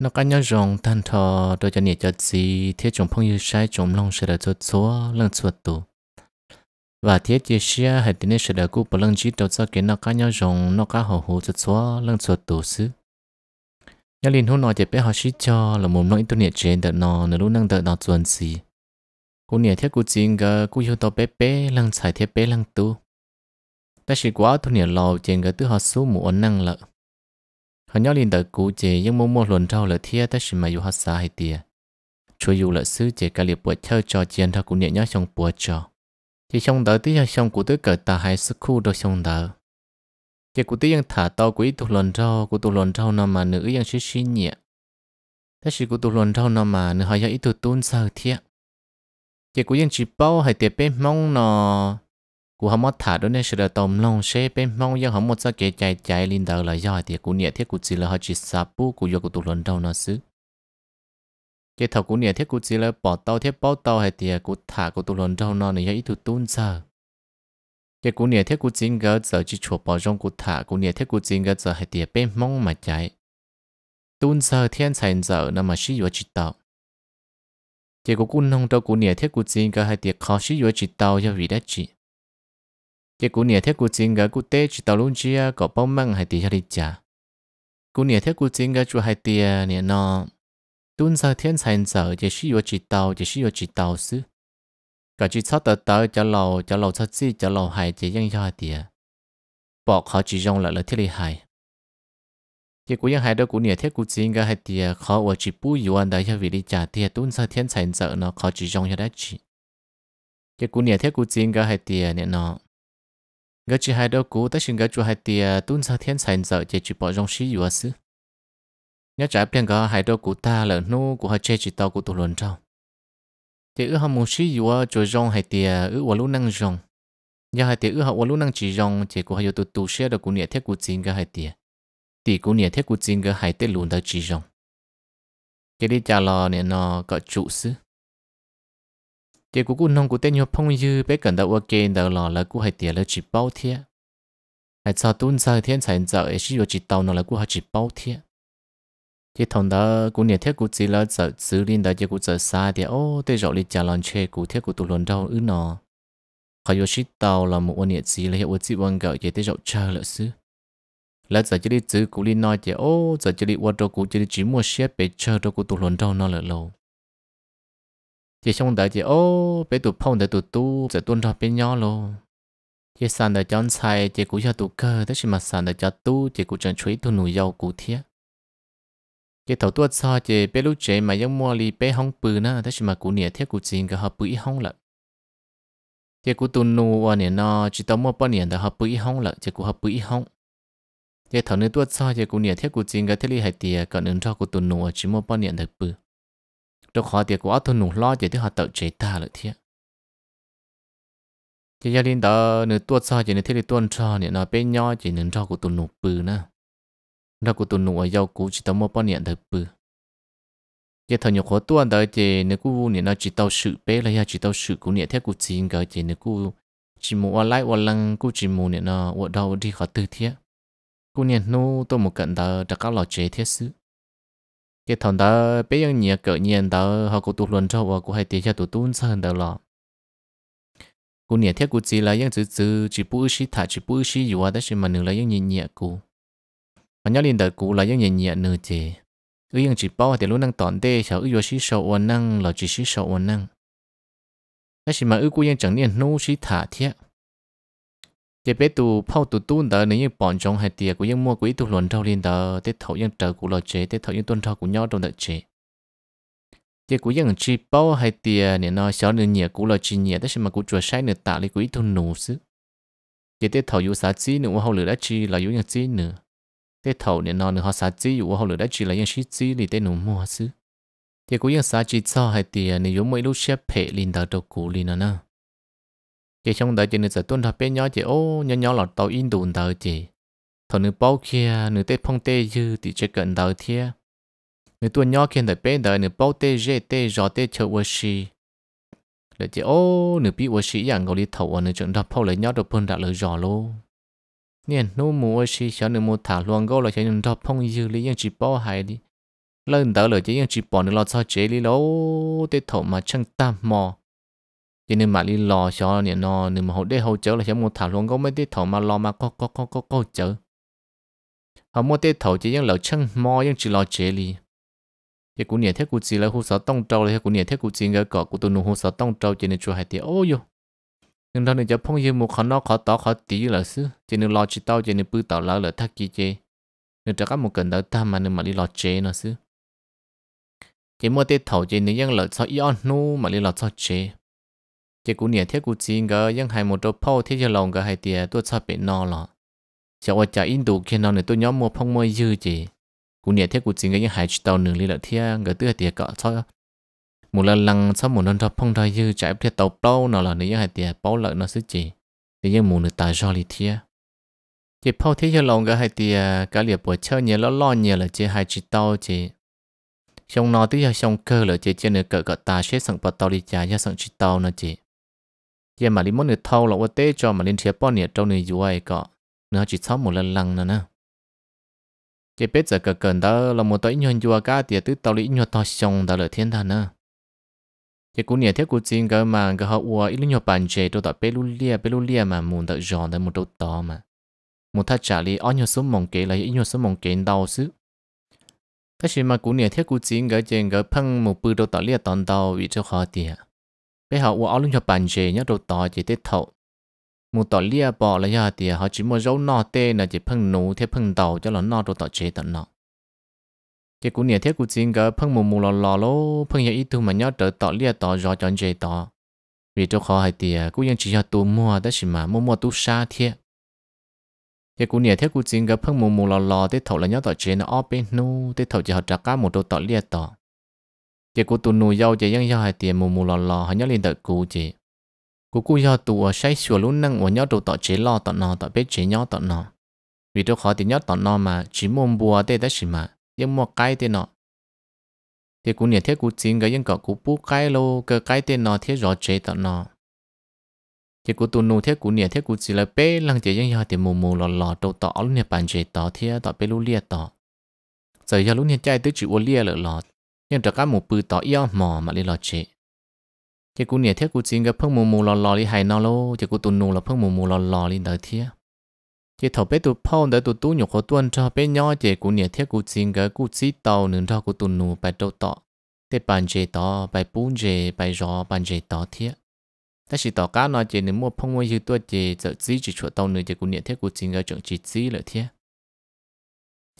nó cá nhân rồng than thò đôi chân nhẹ cho gì thế chúng phong như sai chúng long sẽ là cho chúa lần chuột tu và thế chia sẻ hệ tình sẽ là cú bờ lần chỉ đầu cho kiến nó cá nhân rồng nó cá hồ hồ cho chúa lần chuột tu xứ nhà liền hôm nọ chỉ biết họ sĩ cho là một nỗi tu nhẹ trên đợt nọ nửa lúc năng đợt nó chuẩn gì cú nhẹ thế cú chính gờ cú yêu tao bé bé lần xài thế bé lần tu ta chỉ quá tu nhẹ lâu trên gờ tứ họ số một năng lợi họ nhớ liền đợi cũ chế nhưng mua mua luận rau là thia tới sự mà yêu họ xa hay tia chúa dù là sứ chế cả liệp bữa chơi trò chiến thao cũng nhẹ nhõm trong bữa trò chỉ trong đợi tí trong cụ tới cởi ta hay sức khu đâu trong đợi chỉ cụ tới yang thả to quý tụ luận rau cụ tụ luận rau nó mà nữ yang xí xin nhẹ thế sự cụ tụ luận rau nó mà nữ hỏi do ít tụ tôn sao thia chỉ cụ yang chỉ bao hay tiệp bên mong nó กูหอมอถาด้วยเนี่ยชุดตอมลงเชเป็นมองยังหอมอจะเกใจใจลินเดอร์เลยย่อยเดียกูเนี่ยเที่ยกูจีเลยหอจิสับปูกูยกกูตุลนเดานะซื้อเจ้าทกูเนี่ยเที่ยกูจีเลยปอดเตาเที่ยเป้าเตาให้เดียกูถากูตุลนเดานอนเนี่ยอีทุตุนเจอเจ้ากูเนี่ยเที่ยกูจิงเกอจะจิชัวปอจงกูถากูเนี่ยเที่ยกูจิงเกอจะให้เดียเป็นมองมาใจตุนเจอเที่ยนใส่เจอนั่นมาชี้ว่าจิตเตา chỉ có cún nông đâu cún nè thiết cún xin cả hai tiệc khó sĩ vừa chỉ tàu cho vị đất chỉ chỉ cú nhẹ thế cú chính cái cú tê chỉ tàu luôn chia có bao măng hay tiền đi trả cú nhẹ thế cú chính cái chú hay tiền nè nó tuân sao thiên thành sở chỉ sử dụng chỉ tàu chỉ sử dụng chỉ tàu xứ cả chỉ sát tờ tờ cho lầu cho lầu sát gì cho lầu hay chỉ dân cho hay tiền bỏ họ chỉ dùng lại là thiết lý hay chỉ cú dân hay đó cú nhẹ thế cú chính gà hay tiền khó ở chỉ bù yuan đại cho vị đi chả tiền tuân sao thiên thành sở nó họ chỉ dùng cho đã chỉ chỉ cú nhẹ thế cú chính cái hay tiền nè nó gỡ chỉ hai đâu cú tới xin gỡ chùa hai tia tuân ra thiên sành giờ chỉ chỉ bỏ trong xí yếu sứ nhớ trả tiền gỡ hai đâu cú ta là nô của hai chơi chỉ tàu của tụ luận trao chỉ ước hâm một xí yếu chùa rong hai tia ước quả lũ năng rong nhớ hai tia ước họ quả lũ năng chỉ rong chỉ của hai yếu tụ tụ xe được của nhẹ thiết của chính gỡ hai tia tỷ của nhẹ thiết của chính gỡ hai tết lùn tới chỉ rong cái đi trả lò nè nó có trụ sứ chị cũng cũng nông cũng tên nhau phong dư bé cần đầu ok đầu lò là cũng hay tiền là chỉ bao thiệt hay sao tuân sao thiên sản giờ ấy chỉ chỉ tàu nó là cũng hay chỉ bao thiệt chị thằng đó cũng nhiệt thiết cũng chỉ là giờ xử lý đó chỉ cũng giờ sai thì ô tôi rồi đi trả lon chê cũng thiết cũng tụi lon đâu ư nó hay có chỉ tàu là một nhiệt gì là hiệu chỉ vẫn gọi chị để rồi chờ là xứ là giờ chỉ đi chữ cũng đi nói chỉ ô giờ chỉ đi qua đâu cũng chỉ đi chỉ mua xe bé chờ đâu cũng tụi lon đâu nó là lâu chị xong đợi chị ô bé tụt phong đợi tụt tu sẽ tuôn ra bên nhau luôn chị sàn đợi chọn sai chị cũng cho tụt cơ tất nhiên mà sàn đợi cho tu chị cũng chẳng chuối tu nụ dầu cú thiết chỉ thầu tuột so chị bé lúc chị mà giống mua ly bé hong bự na tất nhiên mà cú nịa thiết cú chín cái hợp bự hong lận chị cũng tu nụ ở nè nó chỉ tao mua bao nịa đợi hợp bự hong lận chị cũng hợp bự hong chỉ thầu nữa tuột so chị cú nịa thiết cú chín cái thiết li hai tiề còn ứng cho cú tu nụ chỉ mua bao nịa đợi bự cho khó tiệt của thôn nụ lo chỉ thứ họ tự chế ta lợi thiệt chỉ gia đình đó nửa tuột sao chỉ nửa thế thì tuôn cho nè nó bên nhau chỉ nửa cho của tụi nụ bự nữa nó của tụi nụ ở giàu cũ chỉ tao mua bao nhiêu đời bự chỉ thằng nhóc khó tuôn đó chỉ nửa cú nè nó chỉ tao sự bé là chỉ tao sự cũ nè thế cũ chín cái chỉ nửa cú chỉ mua lại online online cú chỉ mua nè nó ở đâu đi khỏi tư thiết cú nè nô tôi một cận đó đã các lò chế thiết sự cái thằng đó bây giờ nhiều cỡ nhiên đó họ cũng tụt luôn cho và cũng hay tiếc cho tụt tuôn sơn đó lọ cô nhiều thiết cô chỉ là những chữ chữ chỉ bút sĩ thả chỉ bút sĩ dù đó là mà nửa là những nhiều nhiều cú mà nhớ liền đời cú là những nhiều nhiều nửa chị cứ những chỉ bao thì luôn năng tọn tê sợ ưu sĩ sợ uốn năng là chỉ sĩ sợ uốn năng đó là mà ưu cú những chẳng niên nô sĩ thả thiết chỉ biết tụ phao tụ tu đó nếu như bọn chúng hay tiệt mua quỹ tụ luận trâu liền đó tết trợ của lo chế tết tuân trâu của nhau trong đợt chế chỉ chi bao hay tiệt nên nó xóa nửa nhẹ của lo chỉ nhẹ tất mà cũng chùa sai nửa tạ lấy quỹ tụ nổ xứ chỉ tết thấu yếu sát chi nữa hậu lửa đã chi là chi nữa tết thấu nên nó nửa họ sát chi yếu hậu lửa đã chi là ยัง chi chi thì tết nổ mua xứ chỉ cũng ยัง sát chi sau hay tiệt nên yếu mỗi lúc xếp hệ liền đó đầu cũ liền nó chỉ trong đời chỉ nữ sẽ tuân theo bên nhau chỉ ô nhau nhau là tàu in đồn đời chỉ thọ nữ bao kia nữ tết phong tê dư thì chỉ cần đời thia nữ tuân nhau khen đời bên đời nữ bao tê dê tê gió tê chờ vua xì để chỉ ô nữ bị vua xì dạng gọi đi thầu nữ chọn thập phao lấy nhau được phân đã lỡ gió luôn nên nô mua xí cho nên mua thả luôn gấu là cho nên thọ phong dư lý những chỉ bao hại đi lên đỡ lời chỉ những chỉ bỏ nên lo cho chế lý lỗ tê thầu mà chẳng tạm mò cho nên mà đi lò cho nè nó nếu mà họ để hỗ trợ là sẽ mua thảo luôn có mấy tiết thầu mà lo mà có có có có có chở họ mua tiết thầu chỉ những lẩu chân mò những chỉ lò chế li thì cũng nhẹ thấy cụ chỉ là hỗ trợ tông trâu là cũng nhẹ thấy cụ chỉ ngờ cọ của tôi nụ hỗ trợ tông trâu cho nên chùa hải tiết ô yo nhưng đó nên cho phong như một khó nó khó tỏ khó tí là sư cho nên lo chỉ tao cho nên bư tao lỡ là thắc kia chế nên cho các một cần đỡ tham mà nên mà đi lo chế nó sư chỉ mua tiết thầu chỉ nên những lẩu cho yon nu mà đi lo cho chế chỉ cú nhẹ thiết cú chín cái nhưng hai một chỗ phao thiết cho lòng cái hai tiền tôi sao bị no lọ chỉ ở chợ in đủ khi nào này tôi nhóm mua phong mua dư chỉ cú nhẹ thiết cú chín cái nhưng hay tàu nửa lý là thiết cái tôi tiền cọ cho một lần lăng sau một lần thập phong thay dư chạy thiết tàu bao nào là nếu hai tiền bao lợi nó sức chỉ thì nhưng mù nửa tài do lý thiết chỉ phao thiết cho lòng cái hai tiền cái liệp bữa chơi nhiều lo lo nhiều là chỉ hai chỉ tàu chỉ xong nọ tôi giờ xong cơ là chỉ trên nửa cỡ cỡ ta sẽ sẵn bắt tàu đi trả cho sẵn chỉ tàu nó chỉ giờ mà lý món nửa thâu là quên tế cho mà lên thiệp bao nhiêu trong này dưới cọ nữa chỉ sáu một lần lần nữa nè chỉ biết giờ cờ cần đó là một tối nhon chùa cá thì tứ tàu lý nhon to sông đã là thiên thần nữa chỉ cũng nhiều thiết cũng chính cái mà cái họ ua ít nhon bàn chế tôi đã biết lia biết lia mà muốn đợi giòn tới một đầu to mà một thắt chặt lý ở nhon số mong kế là ít nhon số mong kế đau xứ thế mà cũng nhiều thiết cũng chính cái chuyện cái phăng một bữa đầu tàu lia toàn tàu vì cho khó tiền bây giờ u áo lưng cho bạn chế nhớ đồ tỏ chỉ tết thầu một tọt lia bỏ là giờ thì họ chỉ mua dấu nọ tê là chỉ phăng nụ thế phăng tàu cho nó nọ đồ tọt chế tận nọ cái cũng nhớ thế cũng chính cái phăng mù mù lò lò lô phăng giờ ít thu mà nhớ đồ tỏ lia tỏ rõ chọn chế tỏ vì chỗ khó hay thì chỉ cho tu mua đó chỉ mà mua mua tu xa thế cái cũng nhớ thế cũng chính cái phăng mù mù lò lò tết thầu là nhớ tọt chế nó ở bên nụ tết thầu chỉ họ trả cả một đồ tọt lia tỏ chị cô tụ nụ dâu chị dân dâu hai tiền mù mù lò lò họ nhớ lên đợi cô chị cô cô dâu tụ ở say sủa luôn năng và nhớ tụ tọt chế lo tọt nọ tọt biết chế nhớ tọt nọ vì tôi khó thì nhớ tọt nọ mà chỉ mồm bùa tê đất xì mà nhưng mua cái tê nọ thì cô nhiệt thiết cô chính cái dân cậu cô bú cái lô cơ cái tê nọ thiết rõ chế tọt nọ thì cô tụ nụ thiết cô nhiệt thiết cô chỉ là bé lăng chị dân dâu tiền mù mù lò lò tụ tọt luôn nhiệt bàn chế tọt thiết tọt biết luôn liệt tọt giờ giờ lúc nhiệt chạy tới chịu ô lia lợ lọt nhưng trả cá một bự tỏ yêu mò mà đi lo chế chỉ cú nhẹ thiết cú chính cái phong mù mù lò lò đi hay nó lô chỉ cú tuần nụ là phong mù mù lò lò đi đời thiết chỉ thầu bé tụ phao đợi tụ tú nhục có tuần cho bé nhỏ chỉ cú nhẹ thiết cú chính cái cú chỉ tàu nương cho cú tuần nụ bài trâu tọ tế bàn chế tọ bài bún chế bài gió bàn chế tọ thiết ta chỉ tỏ cá nói chỉ nếu mua phong mua như tuần chỉ sợ chỉ chỉ chuột tàu nương chỉ cú nhẹ thiết cú chính cái chuyện chỉ chỉ lợi thiết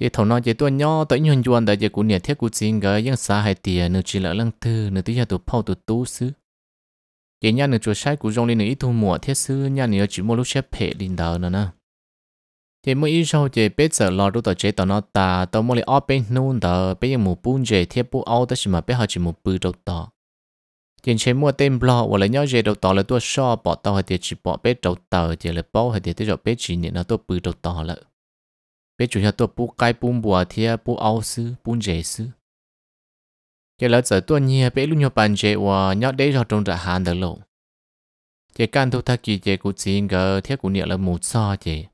chỉ thầu nó chỉ tôi nhỏ tới nhuần duyên đại chỉ cũng nhiệt thiết cũng xin cái những xã hai tiền nửa chỉ là lăng tư nửa tí giờ tụi phao tụi tú xứ chỉ nhà nửa chuột sai cũng rong lên nửa ít thu mùa thiết xứ nhà nửa chỉ mua lúc xếp phe linh đào nữa nè chỉ mỗi ít sau chỉ biết giờ lo đôi tờ chế tờ nó ta tao mua lại áo bên nôn tờ bây giờ mua bún chế thiết bún áo tới mà bây giờ chỉ mua bự đầu tờ chỉ chế mua tem blog và lấy nhau chế đầu tờ là tôi so bỏ tao hay tiền chỉ bỏ biết đầu tờ chỉ là bao hay tiền tới rồi biết chỉ nhận là tôi bự đầu tờ lại bé chủ tôi bu cái bu bùa thì bu ao sư bu dễ sư cái lỡ giờ tôi nhia bé lúc nhau bàn dễ và nhau đấy cho trong ra hàng được lộ chỉ can thu thà cũng chỉ ngờ thiết cũng nhớ là một so chỉ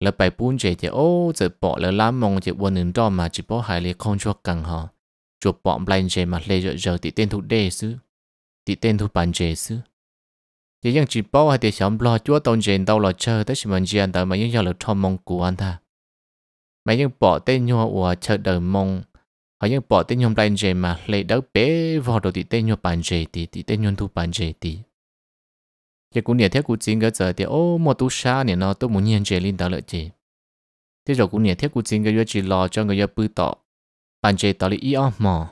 là bài bu dễ chỉ ô giờ bỏ là lắm mong chỉ buồn nương đó mà chỉ bỏ hai lệ không cho cần họ chuột bỏ lại dễ mà lệ giờ giờ thì tên thu đề sư thì tên thu bàn dễ sư chỉ những chỉ bỏ hai thì sắm lo chúa tông dễ đâu lo chơi tới sự mình dễ đâu mà những giờ là thọ mong của anh ta mà những bỏ tên nhau của chợ đầu mông họ những bỏ tên nhau bàn dề mà lấy đỡ bé vào đầu thì tên nhau bàn dề thì thì tên nhau thu bàn dề thì giờ cũng nhớ theo cũng chính cái giờ thì ô một tu sa này nó tôi muốn nhận dề lên đó lợi chị thế rồi cũng nhớ theo cũng chính cái giờ chỉ lo cho người giờ bự tọ bàn dề tọ là ý ông mà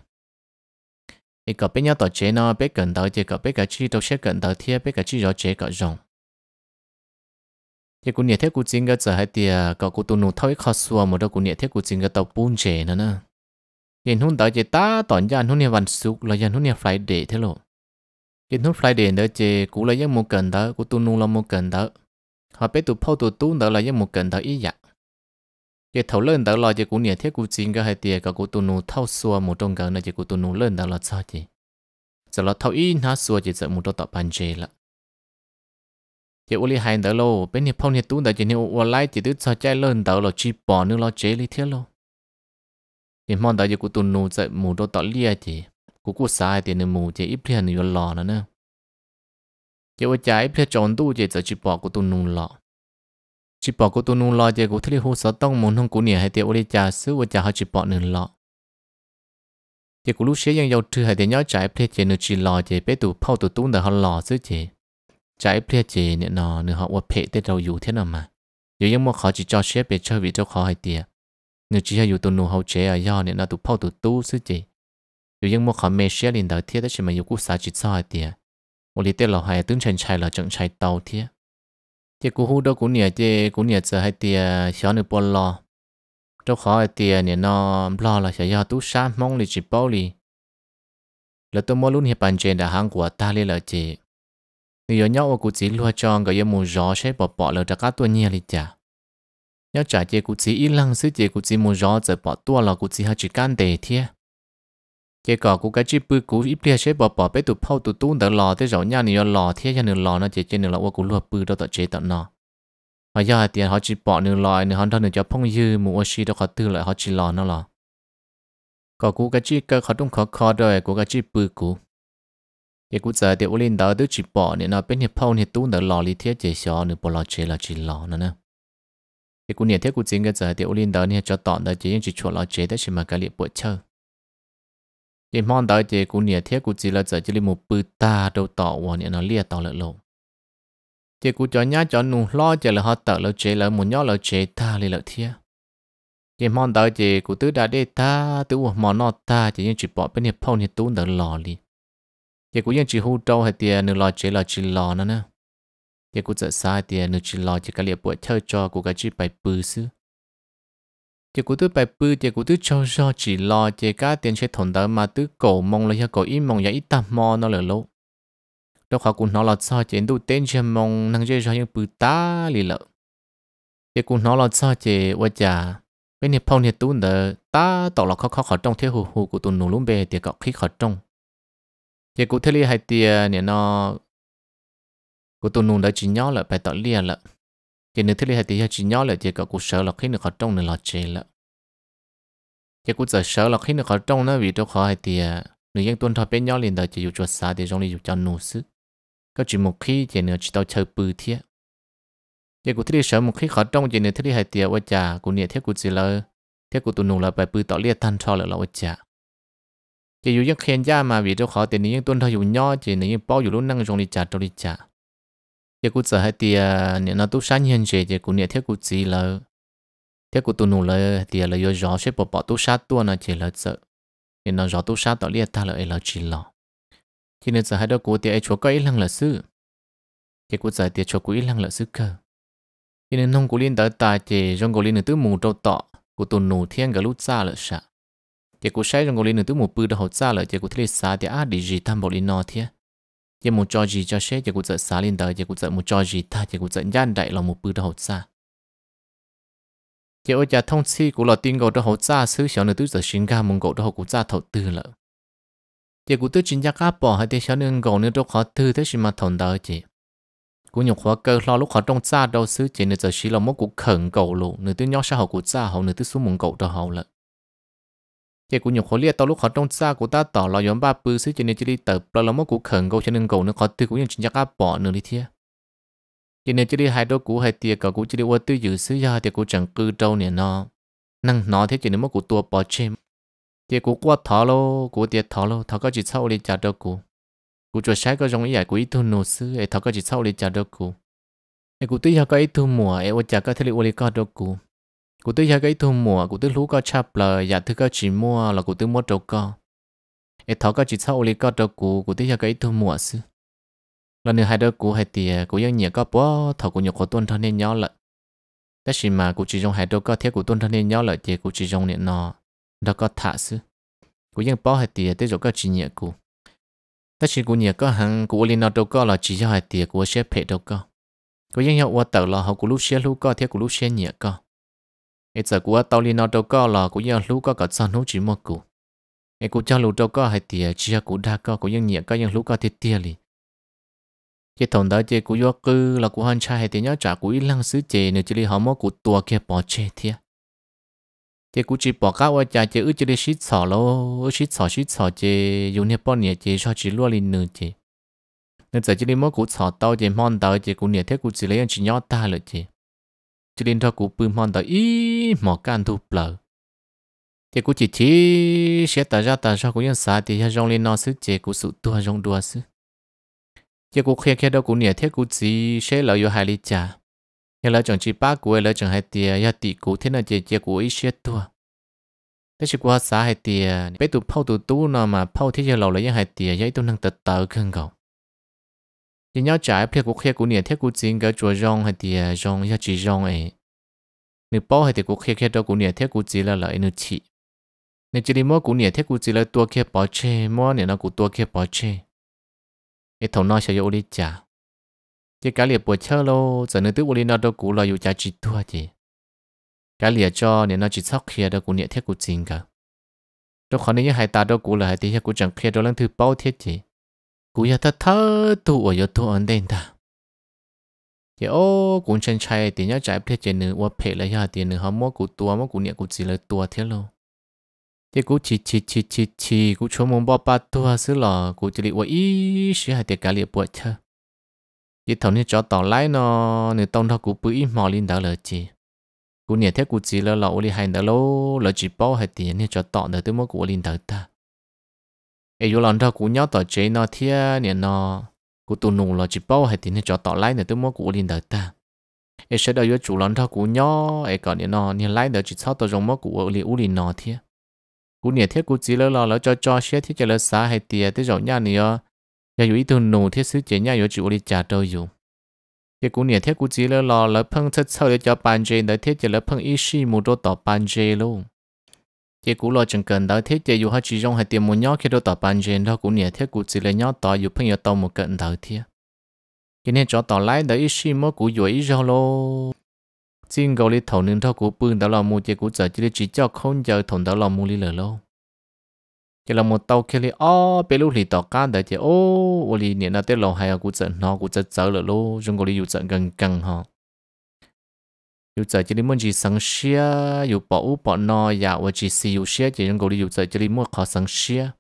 thì có bé nhau tọ chế nó bé cần tọ thì có bé cả chi đâu sẽ cần tọ thiệt bé cả chi rõ chế cả rồng thì cũng nhớ thế cũng chính cái giờ hay thì cậu cũng tụi nó thôi khó xua một đâu cũng nhớ thế cũng chính cái tàu buôn chè nữa nè hiện hôm tới chỉ ta tổn ra hôm nay vẫn sụp là giờ hôm nay phải để thế lộ hiện hôm phải để đó chỉ cũng là những một cần đó cũng tụi nó là một cần đó họ biết tụi phao tụi tụi đó là những một cần đó ý vậy chỉ thấu lên đó là chỉ cũng nhớ thế cũng chính cái hay thì cậu cũng tụi nó thâu xua một trong cái này chỉ cũng tụi nó lên đó là sao chỉ giờ là thâu ý nó xua chỉ sợ một đôi tập bàn chè lại จ้าอุลิหายเดาโลเป็นเหตุผลเหตุตัวจะเนืยอวัวไล่จิตตุสใจเลื่นเดาโลชีปอนึ่งโลเจลิเทโลเหตุผลเดาจะกุตุนูจะมูโดตอเลี่จีกุกุสายเตียนมูเจอิพเรียนยุลล์นะเนอะเจ้าว่าใจเพเรียจนตู้เจะจะชีปอกุตุนูล่อชิปอกุตุนูล้อจะกุทลิหูสต้องมุนห้องกุเนียให้เตียวอุลิจ่าซื้อว่าจาหาชิปอหนึ่งล่อเจ้ากูรู้เชยังยาวถือให้เดียวใจเพลเจนุจีรอเจไปตู่พ่อตูตุ้แต่หล่อซื้อเจ trái plia chế nữa nó nữa họ qua tết đầu dù thế mà dù những mà khó chỉ cho xếp để chơi vị cho khó hay tiệt nếu chỉ hay dù tụi nụ ở à do nữa nó tụi phao tụi tu sư chị dù những mà khó mê xếp liền đời thiết đó chỉ mà dù cút xá chỉ cho hay tiệt một lý tết lò hay tướng chân chạy là trận chạy tàu thiết thì cú hú đó nhẹ chế cú nhẹ giờ hay tiệt xóa nửa bò lò cho khó hay tiệt nữa nó lo là sẽ do tú sa mong lì chỉ bao lì là tôi mua luôn hiệp bàn chế đã hàng của ta lên là chị thì nhóc của cụ chỉ lua cho gọi giờ mù gió sẽ bỏ bỏ lỡ cả tuổi nhiều đi chả nhau trả chị cụ chỉ ít lăng xứ chị cụ chỉ mù gió giờ bỏ tua là cụ chỉ hai chỉ can đề thiê chị cỏ cụ cái chị bự cụ ít bia sẽ bỏ bỏ bé tụ phao tụ tung đỡ lò tới rồi nhau nhiều lò thiê cho nhiều lò nó chị chị nhiều lò cụ lua bự đâu tọt chế tận nọ họ giờ tiền họ chỉ bỏ nhiều lò nhiều hắn thân nhiều cho phong dư mù oxy đâu họ tư lại họ chỉ lò nó lò cỏ cụ cái chị cái họ tung khó khó đời của cái chị bự cụ 也古在的乌林岛都去跑呢，那边的跑呢都能老里天介绍呢，不老去了去老了呢。也古年天古今个在的乌林岛呢，就当的只因只出老去的是嘛个里不巧。也忙到的古年天古今了在这里木不大都到我呢，那列到了喽。也古叫伢叫努老叫了好到了去了，木鸟了去大里了天。也忙到的古都大的大都我忙那大只因只跑边的跑呢都能老里。thì cũng như chỉ hỗ trợ hay tiền à, nửa lò chế lò chỉ lò nữa nè thì cũng sợ sai tiền à, nửa chỉ lò chỉ cái liệp bội chơi cho của cái chỉ bài bự xứ thì cũng tự bài bự thì cũng tự cho cho chỉ lò thì cả tiền sẽ thổn tới mà tự cổ mong là cổ im mong vậy tạm mò nó là lâu đó khóa cũng nó là sao chỉ đủ tên chỉ mong năng chơi cho những bự ta lì lợ thì cũng nó là sao chỉ quá chả bên này phong này tuôn đỡ ta tỏ là khó khó khó trong thế hồ hồ của tuần nổ lúng bề thì cọ khí khó trong giờ cụ thể li hai tia nè nó cụ tu nung đã chỉ nhỏ là phải tọt lia là giờ nếu thế li hai tia chỉ nhớ là giờ cụ sợ là khi nó khó trong nó lo chê là giờ cụ giờ sợ là khi nó khó trong nó vì đâu khó hai tia nếu dân tuân thọ bên nhỏ liền đó chỉ dụ cho xa thì trong đi dụ cho nụ sức có chỉ một khi giờ nếu chỉ tao chơi bự thiệt giờ cụ thế sợ một khi khó trong giờ nếu thế li hai tia qua già cụ niệm thế cụ chỉ là thế cụ tu nung là phải bự tọt lia thanh thọ là lo già chỉ dù những khen gia mà vì đâu khó tiền những tuân theo dùng nho chỉ những bao dù lúc năng dùng đi trả đâu trả chỉ cũng sợ hay thì nếu nó tu sáng hiện gì chỉ cũng nhớ theo cũng chỉ là theo cũng tu nụ là thì là do gió sẽ bỏ tu sát tua nó chỉ là sợ nên nó gió tu sát tạo liệt ta là ấy là chỉ lo chỉ nên sợ hay đó cũng thì ấy chúa có lăng là sư chỉ cũng sợ thì chúa cũng ý lăng là sư cơ cho nên không có liên tới ta chỉ trong có liên được mù trâu tọ của tu nụ thiên cả lúc xa là sợ chỉ cụ sai rằng ngồi lên từ một bữa đã hậu xa lại chỉ cụ thấy xa thì á để gì tham bảo lên nó thế chỉ một cho gì cho xe chỉ cụ sợ xa lên đời chỉ cụ sợ một cho gì ta chỉ cụ sợ gian đại là một bữa đã hậu xa chỉ ôi cha thông chi cụ là tin gầu đã hậu xa xứ sở nữa từ giờ sinh ra mong gầu đã hậu cụ xa thầu tư lợ chỉ cụ tôi chính giác áp bỏ hai thế xéo nữa gầu nữa đâu khó thư thế xin mà thòng đời chỉ cũng nhục hóa cơ lo lúc họ trong xa đâu xứ chỉ nữa giờ chỉ là một cụ khẩn cầu lụ, nữa tôi nhóc sao họ cụ xa họ nữa tôi xuống mong gầu đã hậu lợ chế của nhục khó lia tao lúc khó trong xa của ta tỏ lo yếm ba bư xứ cho nên chỉ đi tờ bờ lòng của khẩn câu cho nên cầu nữa khó tư cũng như chính chắc bỏ nữa đi thia cho nên chỉ đi hai đôi cũ hai tia cả cũ đi qua tư dự xứ do thì cũ chẳng cư trâu nè nó năng nó thế cho nên mất của tua bỏ chim chế cũ qua thọ lô tia thọ lô thọ có chỉ sau đi trả đôi cũ cũ cho sai có trong ý giải của ý thu nô xứ ấy thọ có chỉ sau đi trả đôi cũ ấy cũ tuy do có ý thu mùa ấy ô trả có thể đi ô cụ tư giờ cái thu mùa cụ tư lú có chắp lờ giả thứ có chỉ mua là cụ tư mua trâu co ít thọ có chỉ sau lý có trâu cụ cụ tư giờ cái thu mùa sư lần nữa hai đứa cụ hai tiề cụ dân nhỉ có bó thọ cụ nhục của tuân thân nên nhau lợ tất nhiên mà cụ chỉ dùng hai đứa có thiết cụ tuân thân nên nhau lợ thì cụ chỉ dùng điện nọ đó có thả sư cụ dân bó hai tiề tiếp rồi có chỉ nhỉ cụ tất nhiên cụ nhỉ có hàng cụ liên nọ trâu co là chỉ cho hai tiề cụ sẽ phê trâu co cụ dân hiệu qua tờ là họ cụ lúc xe lúc co thiết cụ lúc xe nhỉ co ít giờ của tàu liên nó đâu có là cũng như lúc có cả sao nấu chỉ một cụ ít cũng cho lúc đâu có hay tiền à, chia cũng đa có cũng như nhẹ có những lúc có thiệt tiền li cái thằng đó chỉ của do cư là của anh trai hay tiền nhớ trả của ít lăng xứ chè nếu chỉ li họ mất cũng tua kia bỏ chè thiệt chỉ của chỉ bỏ cá qua chả chỉ ước chỉ li xít sò lô, xít sò xít sò chè dùng nếp bò nhẹ chè cho chỉ lúa lên nửa chè nên giờ chỉ li mất cũng sò tàu chè mòn tàu chè của nhẹ thế của chỉ lấy anh chỉ nhớ ta lợi chè chỉ đến cho cụ bự mòn tới ý mỏ can thu bờ thì cụ chỉ chỉ sẽ tạo ra tạo cho cũng nhân sao thì trong lên nó sức chế cụ sự tua trong đua sức thì cụ khe khe đâu cụ nhẹ thế cụ chỉ sẽ lợi yêu hai lý trà nhưng lợi chẳng chỉ ba cụ lợi chẳng hai tiền ya tỷ cụ thế nào chế chế cụ ý sẽ tua thế chỉ qua xã hai tiền bé tụ phao tụ tu nó mà phao thế giờ lâu lấy hai tiền vậy tụ năng tật tờ khăn cầu thì nhau trái phía của kia của nè thiết của chính cái chùa rong hay thì rong hay chỉ rong ấy nếu bao hay thì của kia kia đó của nè thiết của chính là lợi nữa chỉ nếu chỉ đi mua của nè thiết của chính là tua kia bỏ chê mua nè nó của tua kia bỏ chê cái thầu nó sẽ vô đi trả chỉ cái liệt bùa chơi lô giờ nếu tức vô đi nó đó của là vô trả chỉ tua gì cái liệt cho nè nó chỉ sóc kia đó của nè thiết của chính cả đó khó nếu như hai ta đó của là hai thì kia của chẳng kia đó lần thứ bao thiết gì cú ya ta thơ tu ở yo tu ấn đen ta ya ô cũng chân chạy tiền nhá chạy phía trên nữa qua phê lại ya tiền nữa hả mua cú tua mua cú nhẹ cú chỉ là tua thế thế cú chỉ chỉ chỉ chỉ chỉ cú cho mông bao ba tua xứ lò cú chỉ li qua ý xí hai tiệt liệp bội chơ chỉ thầu như cho tàu lái nó nửa tông thao cú bự mò lên đó là chỉ cú nhẹ thế cú chỉ là lò ô hai đó lô chỉ bao hai tiền như cho tàu nữa tôi mua cú lên đó ta ấy vô lần đó cũng nhớ tỏ chế nó thia nè nó cũng tụ nụ là chỉ bao hay tiền cho tỏ lại nè tôi mua cũng liền đời ta ấy sẽ đợi vô chủ lần đó cũng nhớ ấy còn nè nó nè lái đời chỉ sau tôi dùng mua cũng liền liền nó thia cú nè thiết cú chỉ lỡ lo lỡ cho cho xe thiết cho lỡ xa hay tiệt thế rồi nha nè giờ dù ý tụ nụ thiết sứ chế nha vô chủ liền trả đâu dùng thì cú nè thiết cú chỉ lỡ lo lỡ phăng chất sau để cho bàn chế đời thiết cho lỡ phăng ít xí mua đồ tỏ bàn chế luôn ye cũ lo chẳng cần đợi thiết dù ha chỉ trong hai tiền một nhóc khi đó tỏ bàn trên đó cũng nhẹ thiết cú chỉ là nhóc tỏ yêu phun yêu tàu một cận thở thiết cái này cho tỏ lái đợi ít xí mơ cũ yêu ít rau lo xin gọi lít thầu nương thao cũ bưng đó là mua ye cũ giờ chỉ chỉ cho không giờ thùng đó là mua lì lờ lo cái là một tàu khi lì ô bé lúc lì tỏ cá đợi chỉ ô ô lì nhẹ nó tết hai ở cũ giờ nó cũ giờ giờ lờ lo chúng gọi lì yêu giờ gần gần họ 有在这里么只生些，有保护保那呀，或者是有些这种个里有在这里么考生些，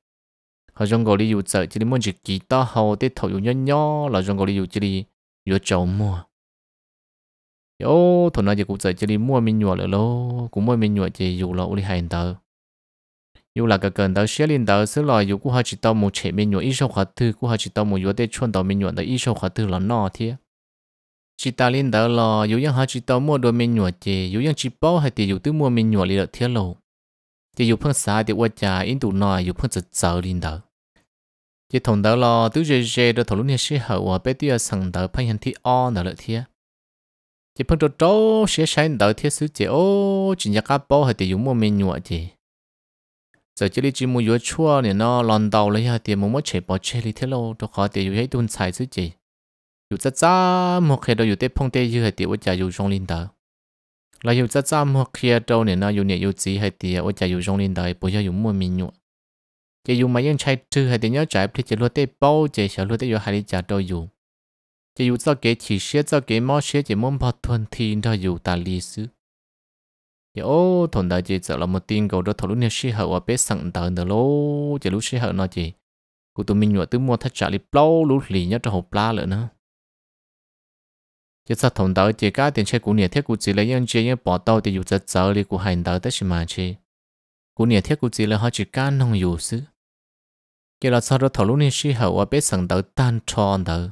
好像个里有在这里么只其他好的头有 nhỏ nhỏ，那种个里有这里有周末。yo thằng nào chỉ sáng cũng tại chỉ đi mua mình nhựa rồi cũng mua mình nhựa chỉ dù là uli hành tờ dù là cái cần tờ xe lên tờ xứ là dù cũng hay chỉ tao một chế mình nhựa ít sau khóa thứ cũng hay chỉ tao một yếu để chuẩn tao mình nhựa để ít sau khóa thứ là nọ thế chị ta lên đó lo dù những họ chị ta mua đồ mình nhua chị dù những chị bao hay thì dù tư mua mình nhua lì đợt thiết lộ chị dù phân xá thì qua trà in tụ nòi dù phân giật sợ lên đó chị thùng đó lo tư dê dê đó thầu lúc này sẽ hậu ở bé tia sằng đó phân hiện thị o đó lợt thiết chị phân trâu trâu sẽ sáng đó thiết sứ chị ô chị nhà cá bao hay thì dù mua mình nhua chị giờ chỉ đi chỉ mua dứa chua này nó lòn đầu lấy hay thì mua mất chế bỏ chế đi thiết lộ đó khó thì dù thấy tuân xài sứ chị 有只只莫看到有啲碰啲要係啲，我就要中領導。嗱，有只只莫看到呢，那有嘢要只係啲，我就要中領導，不要有冇面用。จะอยู่มายังใช้ถือให้เดียวจ่ายที่จะรู้ได้เป้าจะเฉลี่ยได้อยู่หายจ่าตัวอยู่จะอยู่เจ้าเก๋ฉีเชี่ยเจ้าเก๋มอเชี่ยจะมุ่งพอทนทีนได้อยู่ตาลีซื้อจะโอ้ทนได้จะจะเรามาตีนกูเราทะลุเนี่ยชี้เหรอว่าเป็สั่งเดินเดลอจะรู้ชี้เหรอเนาะจีกูตัวมีหนวดตัวมัวทัดจ่าลิปเป้ารู้หลีเนี่ยจะหอบปลาเลยนะ一只同道铁架电车古年铁古子嘞，因只因跑道的有只走哩古行道的是嘛去？古年铁古子嘞好只干农有事，伊拉操到头路的时候，我被上到单穿到，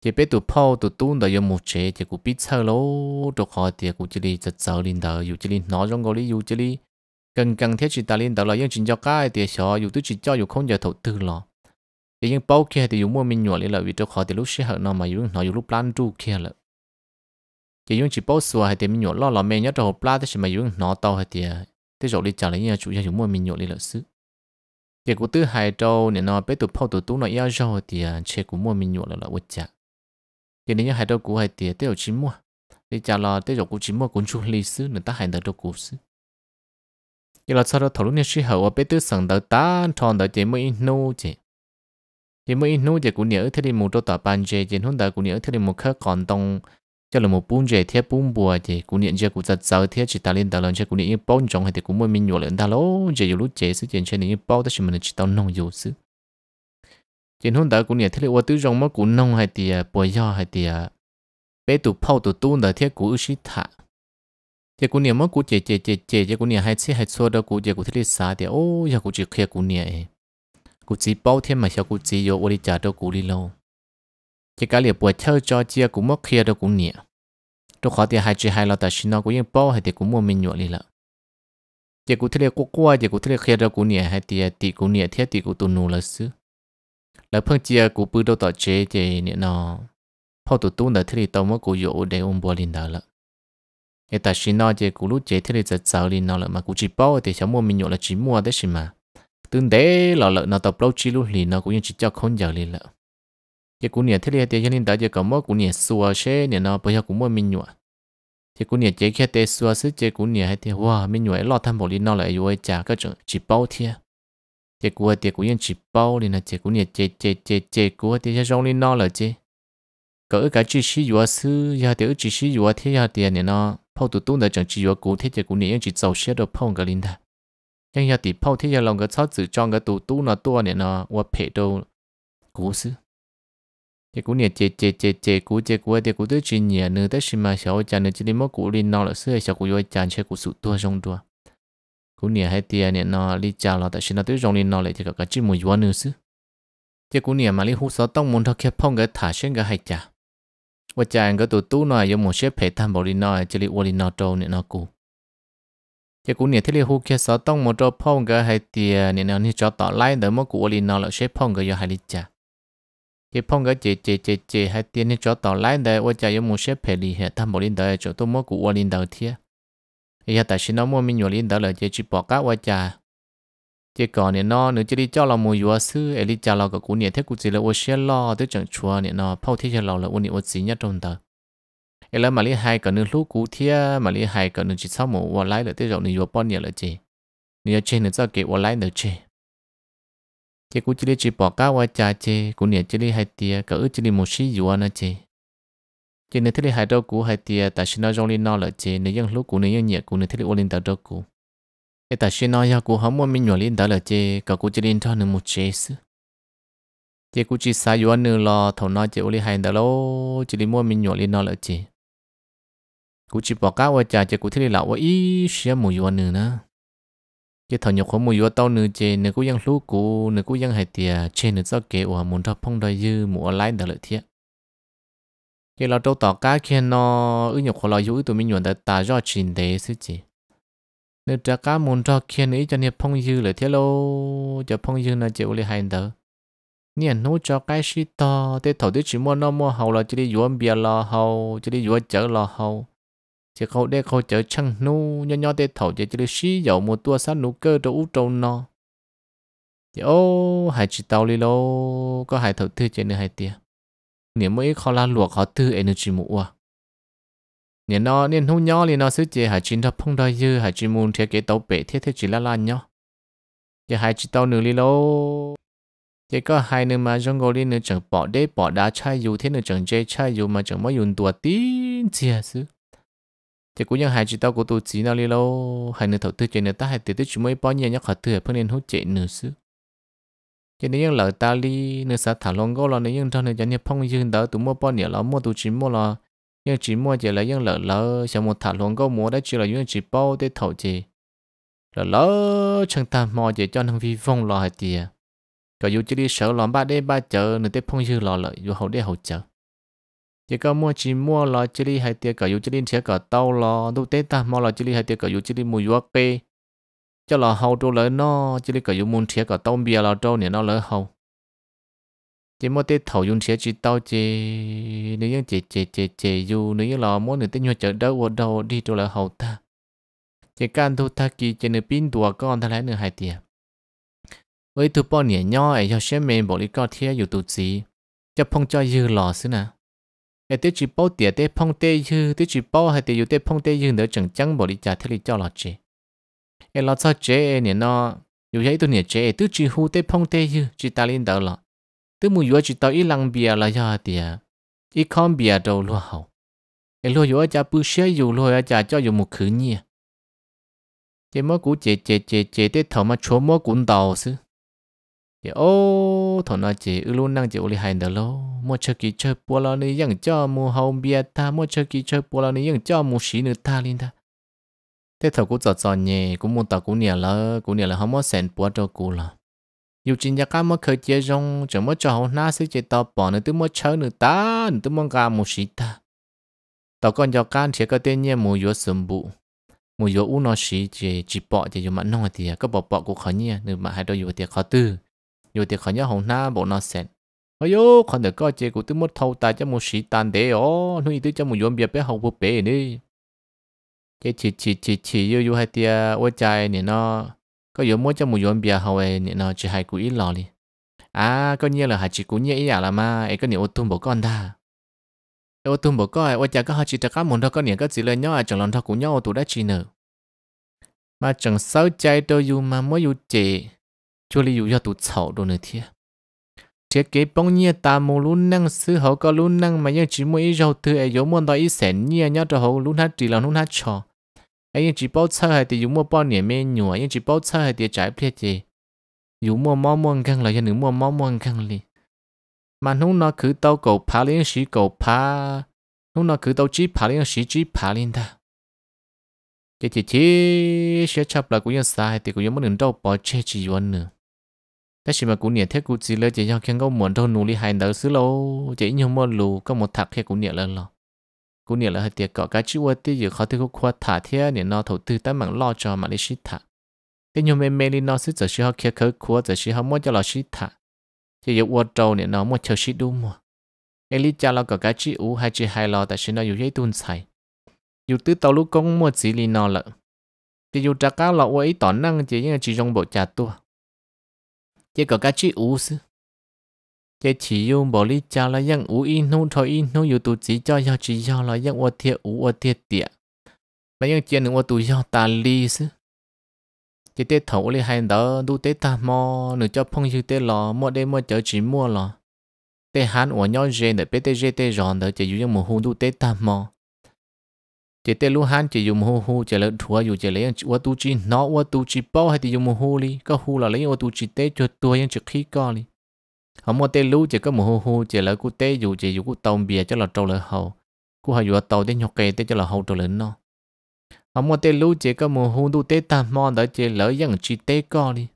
也被土炮土ตุ้น到有木车，结果被操咯，都好铁古这里只走领导有这里哪种个哩有这里，刚刚铁只打领导了，因只叫家的小有对只叫有空就头得了。cái những bao kia thì dùng mua mình nhỏ là vì cho khó thì lúc xí hở nó mà dùng nó dùng lúc plan trụ kia là chỉ dùng chỉ bao xua thì mình nhỏ là mẹ nhớ cho plan thì mà dùng nó tàu thì à, thế rồi đi trả lấy nhà chủ nhà dùng mua mình nhỏ cái của thứ hai trâu nên nó bé tụ bao tụ tú nó yêu rồi thì chế à, của mua mình là là quất chặt cái này hai trâu của hai thì thế rồi chỉ mua đi rồi của chỉ mua cũng chung lý xứ nên ta hai đợt trâu của xứ cái là sau đó thầu lúc này xí hở ở à, bé tứ sẵn đợt ta tròn đợt chế mới nô chế thì mới nu chỉ cũng nhớ thế đi một đôi tòa ban chế trên hôm đó cũng nhớ thế đi một khác còn tông cho là một bún chế thiết bún bùa thì cũng nhận chế cũng giật giật thiết chỉ ta lên ta lên chế cũng nhận bao nhiêu trong hay thì cũng mới mình nhổ lên ta lố chỉ dù lúc chế sự chuyện chế nhận bao ta chỉ mình chỉ tao nông dù sự trên hôm đó cũng nhớ thế đi qua tứ trong mà cũng nông hay thì à, bồi do hay thì à, bé tụ phao tụ tu đó thiết cũng ít thả chỉ cũng nhận mà cũng chế chế chế chế chỉ cũng nhận hai chiếc hai số đó cũng chỉ cũng thế đi xả thì ô giờ cũng chỉ kia cũng nhận cú chỉ bao thêm mà sao cú chỉ vô đi trả đâu cú đi lâu chỉ cái liệu buổi theo cho chia cũng mất kia đâu cũng nhẹ tôi khó thì hai chỉ hai lo ta xin nó cũng yên bao hay thì cũng mua mình nhọ đi lợ chỉ cụ thấy cụ qua chỉ cụ thấy kia đâu cũng nhẹ hay thì thì cũng nhẹ thế thì cú tu nô là xứ là phong chia cú bự đâu tọt chế thì nhẹ nó phao tụi tôi đã thấy tao mất cú vô để ôm bò lên đó lợ cái ta xin nó chỉ cú lúc chế thấy là sợ sợ lên nó lợ mà cú chỉ bao thì sao mua mình nhọ là chỉ mua đấy xí mà tương đế lọ lợn nó tập lâu chi luôn lì nó cũng như chỉ cho không giờ lì lợ cái cũng như thế này thì cho nên tại giờ có mỗi cũng như xua xe nè nó bây giờ cũng mỗi mình nhụa thì cũng như chỉ kia thế xua sức chỉ cũng như hay thì wow mình nhụa lo tham bộ lì nó lại vui chả các chuyện chỉ bao thiệt chế cú thì cũng như chỉ bao lì nè chế cú nè chỉ chỉ chỉ chế cú thì sẽ rong lì nó lại chế cỡ cái chỉ sĩ vừa sư giờ thì chỉ sĩ vừa thế giờ thì nè nó phao tu tung nữa chẳng chỉ vừa cú thế chế cũng như chỉ giàu xe được phong cái linh ta nhưng giờ thì bao thiết giờ lòng cái sáu chữ cho cái tù tú nó tua này nó qua phe đồ cố xứ thì cũng nè chế chế chế chế cố chế cố thì cố tới chuyện nhẹ nữa tới xin mà sáu chàng nữa chỉ đi mất cố lên nó là xưa sáu cố vô chàng sẽ cố sụt tua trong tua cố nè hai tia nè nó đi chào là tới xin nó tới trong lên nó lại thì cái chỉ một vô nữa xứ thì cố nè mà đi hút sáu tông muốn thắc kẹp phong cái thả xuyên cái hai chả và chàng cái tù tú nó là một xếp phe tham bảo đi nó chỉ đi qua đi nó trâu nè nó cố giờ cũng nhiệt thế liệt hụt kia sao tông một chỗ phong cái hay tiề nhiệt nào nhiệt cho tỏ lại đỡ mất của linh nào là xếp phong cái giờ hay lịch cha giờ phong cái chế chế chế chế hay tiền nhiệt cho tỏ lại đỡ ôi cha giờ muốn xếp phải liền hết tham một liền đỡ chỗ tôi mất của linh đầu thiệt bây giờ tại sao nó mua mình nhiều liền đỡ là chế chỉ bỏ cá ôi cha chỉ còn nè nó nữa chỉ đi cho là mua vừa sư ấy đi cho là cái cú nè thế cú chỉ là ô xe lo tới chẳng chua nè nó phao thiết cho là là ô nè ô nhất trong đó ấy là mà lý hai cả nước lúc cũ thia mà lý hai cả chỉ sau một vào lái là tiếp rộng nhiều bao nhiêu là nhiều trên nữa cho kể vào lái nữa chơi chỉ cú chỉ lý chỉ bỏ cá qua cha chơi cú nhiều chỉ lý hai tia cả ước chỉ lý một xí dùa nữa chơi chỉ nếu thế hai đâu cú hai tia tại sao nó rong lên nó là nếu dân lúc cũ nếu dân nhiệt cũ nếu thế lý ôn lên tàu cũ ấy tại sao nó ya cú không muốn mình nhỏ lên tàu là chơi cả chỉ lên cho nó một chơi chỉ cú chỉ sai dùa nữa lo thầu nói chơi ôn lên hai tàu lâu chỉ lý mua mình nhỏ lên nó là chơi cú chỉ bỏ cá qua trà chỉ cú thấy lão qua ý xia mùi vô nữa nè chỉ thằng nhóc không mùi tao nữa chê nữa cú giang lú cú nữa cú giang hai tiề chê nữa sao kệ của muốn phong đời dư mùa lái đời thiệt chỉ lão trâu tỏ cá kia nó ư nhóc khó lão dữ tụi mình nhuận tại ta do chín thế sư chị nữa trả cá muốn cho kia nữa cho nên phong dư lợi thiệt lô cho phong dư nó chịu lấy hai đời nhìn nấu cho cái shit to thế thầu thế chỉ mua nó mua hầu là chỉ đi yuan bia lo hầu chỉ đi yuan chở lo hầu chỉ khâu để khâu chở chăng nu nhỏ nhỏ đe thầu chỉ chỉ xí dầu một tua sát nụ cơ đồ ú trâu no chỉ ô hai chỉ tàu li lô có hai thầu thư chỉ nữa hai tia nếu mỗi khó la luộc khó thư energy à, nếu nó nên hú nhỏ li nó sứ chỉ hai chỉ thập phong đôi dư hai chỉ muốn thiết kế tàu bể thiết thiết chỉ la la nhó chỉ hai chỉ tàu nửa li lô chỉ có hai nửa mà trong gò li nửa chẳng bỏ để bỏ đá chai dù thế nửa chẳng chê chai dù mà chẳng mới dùng tua tí chia sứ chỉ cũng như hai chỉ tao của tôi chỉ nào đi lâu hai nửa thầu tư chuyện nửa ta hai từ từ chỉ mới bao nhiêu nhắc họ thừa phân nên hút chạy nửa xứ cho nên những lời ta đi nửa xã thảo long gô là nếu những trong này cho nên phong dương đó tụi mua bao nhiêu là mua tụi chỉ mua là những chỉ mua chỉ là những lời lỡ cho một thảo long gô mua đấy chỉ là những chỉ bao để thầu chỉ là lỡ chẳng ta mò chỉ cho nó vi phong là hai tiền còn dù chỉ đi sợ làm ba đêm ba chợ nửa tết phong dương là lợi dù hậu đế hậu chợ chỉ có mua chỉ mua lo chỉ đi hai tiệc cả dù chỉ đi thiệt cả tàu lo đâu tết ta mua lo chỉ đi hai tiệc cả dù chỉ đi mua yuộc pe cho lo hậu đâu lỡ nó chỉ đi cả dù muốn thiệt cả tàu bia lo trâu nè nó lỡ hậu chỉ mua tết thầu dùng thiệt chỉ tàu chỉ nếu như chỉ chỉ chỉ chỉ dù nếu như lo muốn nữa tết nhau chợ đâu ở đầu đi đâu lỡ hậu ta chỉ can thu ta kỳ chỉ nửa pin tua con ta lấy nửa hai tiệc với tụi bao nhẹ nhoi cho xem mình bỏ đi có thiệt dù tụi gì cho phong cho dư lò xứ nào hay tiêu chỉ bao tiền tiêu phong tê dư tiêu chỉ bao hay tiêu tiêu phong tê dư nữa chẳng chẳng bỏ đi trả thế lý cho là chứ em lo cho chế này nó dù vậy tôi nè chế tiêu chỉ hú tiêu phong tê dư chỉ ta lên đầu là tôi muốn vừa chỉ tao ít lăng bia là do tiền ít con bia đầu lo hậu em lo vừa cha bự xe dù lo cha cho dù một khứ nhỉ? chế mỗi cũ chế chế chế chế tiêu thầu mà chúa mỗi cuốn đầu xứ thì ô thọ nó chỉ ư ừ, luôn năng chỉ uli hai đờ lô mua chơi kỹ chơi bùa lo này ยัง cho mua hồng bia ta mua chơi kỹ chơi bùa lo này ยัง cho mua xí nữa ta linh ta thế thọ cũng giọt giọt nhẹ cũng muốn tao cũng nhẹ là cũng nhẹ là không có sẹn bùa cho cô là dù chính nhà cá mua khởi chế rong chẳng mua cho hồng na sẽ chế tao bỏ nữa tôi mua chơi nữa ta nữa mua gà mua xí ta tao còn cho can sẽ có tên nhẹ mua yếu sầm bụ mua yếu u nó xí chế chỉ bỏ chế dùng mặn nong thì có bỏ bỏ cũng khó nhẹ nữa mà hai đôi yếu thì khó tư nhiều thì khỏi nhớ hồng na bộ nó sen ôi yo còn được coi chơi của tôi mất thâu ta cho một sĩ tàn đế ó nuôi tôi cho một yếm bia bé học bút bé nè, cái chỉ chỉ chỉ chỉ yêu yêu hai tia ôi trai nè nó có yếm mỗi cho một yếm bia học ấy nè nó chỉ hai cú ít lò đi à có nghĩa là hai chỉ của nhẹ ý à là mà ấy có nhiều ô tô bộ con ta ô tô bộ con ấy ôi trai có hai chỉ cho các môn đó có nhiều có chỉ lên nhau à chẳng lòng thọ cú nhau tụ đã chỉ nữa, mà chẳng sáu trái đôi yêu mà mới yêu chị chua li dù cho tụ chậu đồ thiệt chế kế bông nhiên ta mồ luôn năng sư hậu có luôn năng mà nhưng chỉ mua ít rau tư ấy giống muốn đó ít sẻn nhiên nhau cho hậu luôn hát chỉ là luôn hát trò ấy chỉ bao chơi hay thì dùng mua bao niệm mê nhùa ấy chỉ bao chơi hay thì trái biết gì dùng mua mò mua căng là cho nữ mua mò mua căng li mà lúc nó cứ tàu cầu phá lên sĩ cầu phá lúc nó cứ tàu chỉ phá lên sĩ chỉ phá lên ta cái chỉ chỉ sẽ chấp là cũng như sai thì cũng như muốn đừng đâu bỏ chết chỉ vấn nữa thế chỉ mà cũng nhẹ thế cũng chỉ lấy chỉ cho khen có muốn đâu nụ đi hai xứ lâu chỉ nhiều môn lù có một thạc khi cũng nhẹ lên lo cũng nhẹ là hơi tiệt cọ cá chữ vật tí giờ khó thì cũng khoa thả thế nhẹ nó thầu tư tám mạng lo cho mà lấy shit thả thế nhiều mê mê đi nó xứ giờ chỉ họ kia khứ khua giờ chỉ họ mua cho lo shit thả chỉ giờ uo trâu nhẹ nó mua chờ shit đúng mà em lý cọ cá chữ u hai chỉ hai lo tại xin nó dù giấy tuôn xài dù tứ tàu lúc công mua chỉ lý nó lợ chỉ dù trả cá lo uo ý tỏ năng chỉ như chỉ trong bộ trà tua chỉ có cái chữ ú sư chỉ chỉ dùng bỏ đi cha là yang ú in nô thôi in nô yêu tụ chỉ cho yêu chỉ cho là yang ô thiệt ú ô thiệt tiệt là yang chuyện nữa tụ yêu ta li sư chỉ tết thấu li hai đó đủ tết ta mò nửa cho phong như tết lò mò đây mò chở chỉ mò lò tết hán ủa nhau dê để tết dê tết giòn đó chỉ dùng một hôn đủ tết ta mò chỉ tên lúc hắn chỉ dùng hô hô chỉ lấy thua dù chỉ lấy ô tu chi nó ô tu chi bao hay thì dùng hô li có hô là lấy ô tu chi tê cho tôi nhưng chỉ khi co li họ mua tên lúc chỉ có một hô hô chỉ lấy cú tê dù chỉ dùng cú tàu bìa cho là trâu lợn hậu cú hay dù tàu tê nhọc cây tê cho là hậu trâu lợn nó họ mua tên lúc chỉ có một hô tu tê tam mòn đó chỉ lấy dân chi tê co li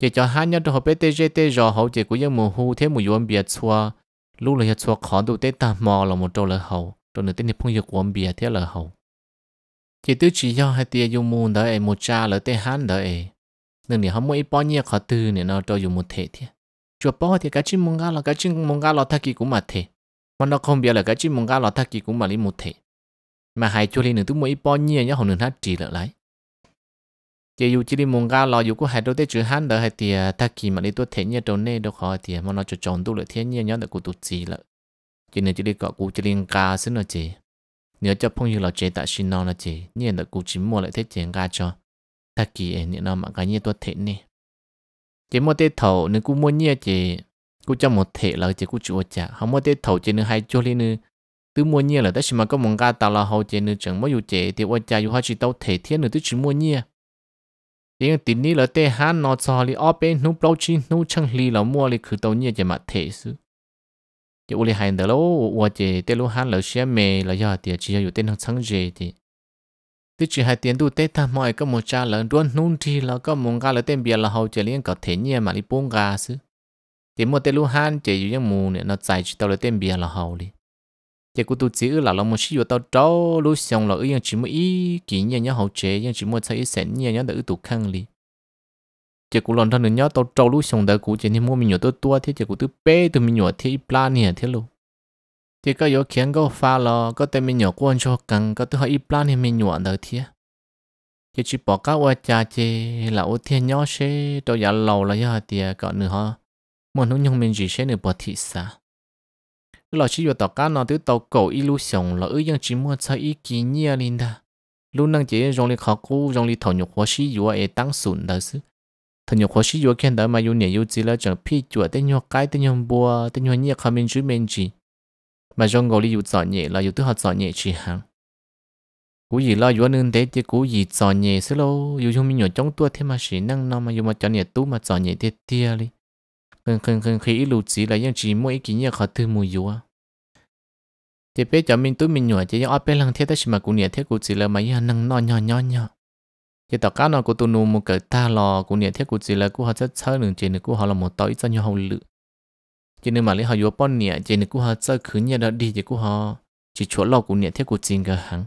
chỉ cho hắn nhớ cho họ btg tê rõ hậu chỉ của dân một hô thế một dù bìa xua lúa là xua khó tu tê tam mòn là một trâu lợn hậu rồi nữa tên phong dục của bìa thế là hậu chỉ tứ chỉ do hai tia dùng mù đó ấy một cha lỡ tê hán đó ấy nên thì không mỗi bao nhiêu khó tư nên nó cho dùng một thể thế chùa bao thì cái chim mông gà là cái chim mông gà là thắc kỳ cũng mà thể mà nó không biết là cái chim mông gà là thắc kỳ cũng mà lý một thể mà hai chùa lên nữa tứ mỗi bao nhiêu nhá hồn nữa hát chỉ lỡ lại chỉ dù chỉ đi mông gà là dù có hai đôi tê chữ hán đó hai tia thắc kỳ mà lý tôi thể nhẹ trâu nê đâu khó thì mà nó cho chồng tu lỡ thế nhẹ nhá được cụ tu chỉ lỡ chỉ nên chỉ đi gọi cụ chỉ liên ca xin nó chị nếu cho phong như là chế tại xin nó là chị nhiên là cụ chỉ mua lại thế tiền ca cho ta kỳ em nhớ nó mà cái nhiên tôi thế nè chỉ mua tết thầu nên cụ mua nhiên chị cụ cho một thể là chị cụ chủ trả không mua tết thầu chỉ nên hai chỗ liên nữa tứ mua nhiên là tất nhiên mà có một ca tao là hậu chỉ nên chẳng mua dù chị thì qua trả dù hai chỉ tao thể thiên nữa tứ chỉ mua nhiên tiếng tin ní là tê hán nó cho li bên nút bao chi nút chẳng li là mua li cứ tao nhiên chỉ mà thể sự chỉ uli hai đứa lâu hoặc chỉ tên lu han lâu xem mê là do thì chỉ có tên học sáng gì thì thì chỉ hai tiền đủ tết ta mọi cái một cha lớn đuôn nung thì là có một cái là tên bia là hậu chỉ liên có thể nhiên mà đi buông gà chứ thì một tên lu han chỉ có những mù này nó chạy chỉ tao là tên bia là hậu đi chỉ cũng tụt chỉ là là một xíu tao trâu lúc xong là yên chỉ một ý kỹ nhiên nhá hậu chế yên chỉ một thấy sẵn nhiên nhá đỡ tụ khăn đi chỉ cũng lần thân nữa nhớ tao trâu lúc xong đó cũng chỉ thì mua mình nhỏ tôi tua thế chỉ cũng tôi bé tôi mình nhỏ thế plan nè thế luôn thì có yếu khiến có pha lo có tên mình nhỏ quan cho cần có tôi hơi plan thì mình nhỏ đó thế chỉ chỉ bỏ cá qua cha chê là ô thiên nhớ xe tôi giả lâu là do tiền có nữa ha mà nó nhung mình chỉ xe nữa bỏ thị xã là chỉ vô tàu cá nó tới tàu cổ ít lúc xong là ư dân chỉ mua cho ít kỷ niệm linh đó lúc năng chỉ rong đi khó cú rong đi thảo nhục hóa sĩ vừa e tăng sụn đó chứ thằng nhóc khó sĩ vô khen đó mà vô nhảy vô chỉ là chẳng phi chuột tên nhóc cái tên nhóc bùa tên nhóc nhẹ không mình chú mình chỉ mà trong gọi đi vô giỏi nhẹ là vô thứ học giỏi nhẹ chỉ hàng cú gì là vô nên thế chứ cú gì giỏi nhẹ xí lâu vô chúng mình nhỏ trong tua thế mà sĩ năng nó mà vô mà chọn nhẹ tú mà giỏi nhẹ thế tia đi khăng khăng khăng khi lụt chỉ là những chỉ mỗi kỹ nhẹ khó thư mùi vô à thì bây giờ mình tú mình nhỏ chỉ những ở bên lăng thế ta chỉ mà cú nhẹ thế cú chỉ là mà những năng nọ nhỏ nhỏ nhỏ giờ tao cá nó của tụi nó một cái ta lò cũng nhà thiết của chị là của họ chất chơi đường trên nữa của họ là một tối cho nhau hậu lự trên nữa mà lấy họ vô bọn nhà trên nữa của họ chơi khứ nhà đó đi thì của họ chỉ chỗ lò cũng nhà thiết của chị cả hẳn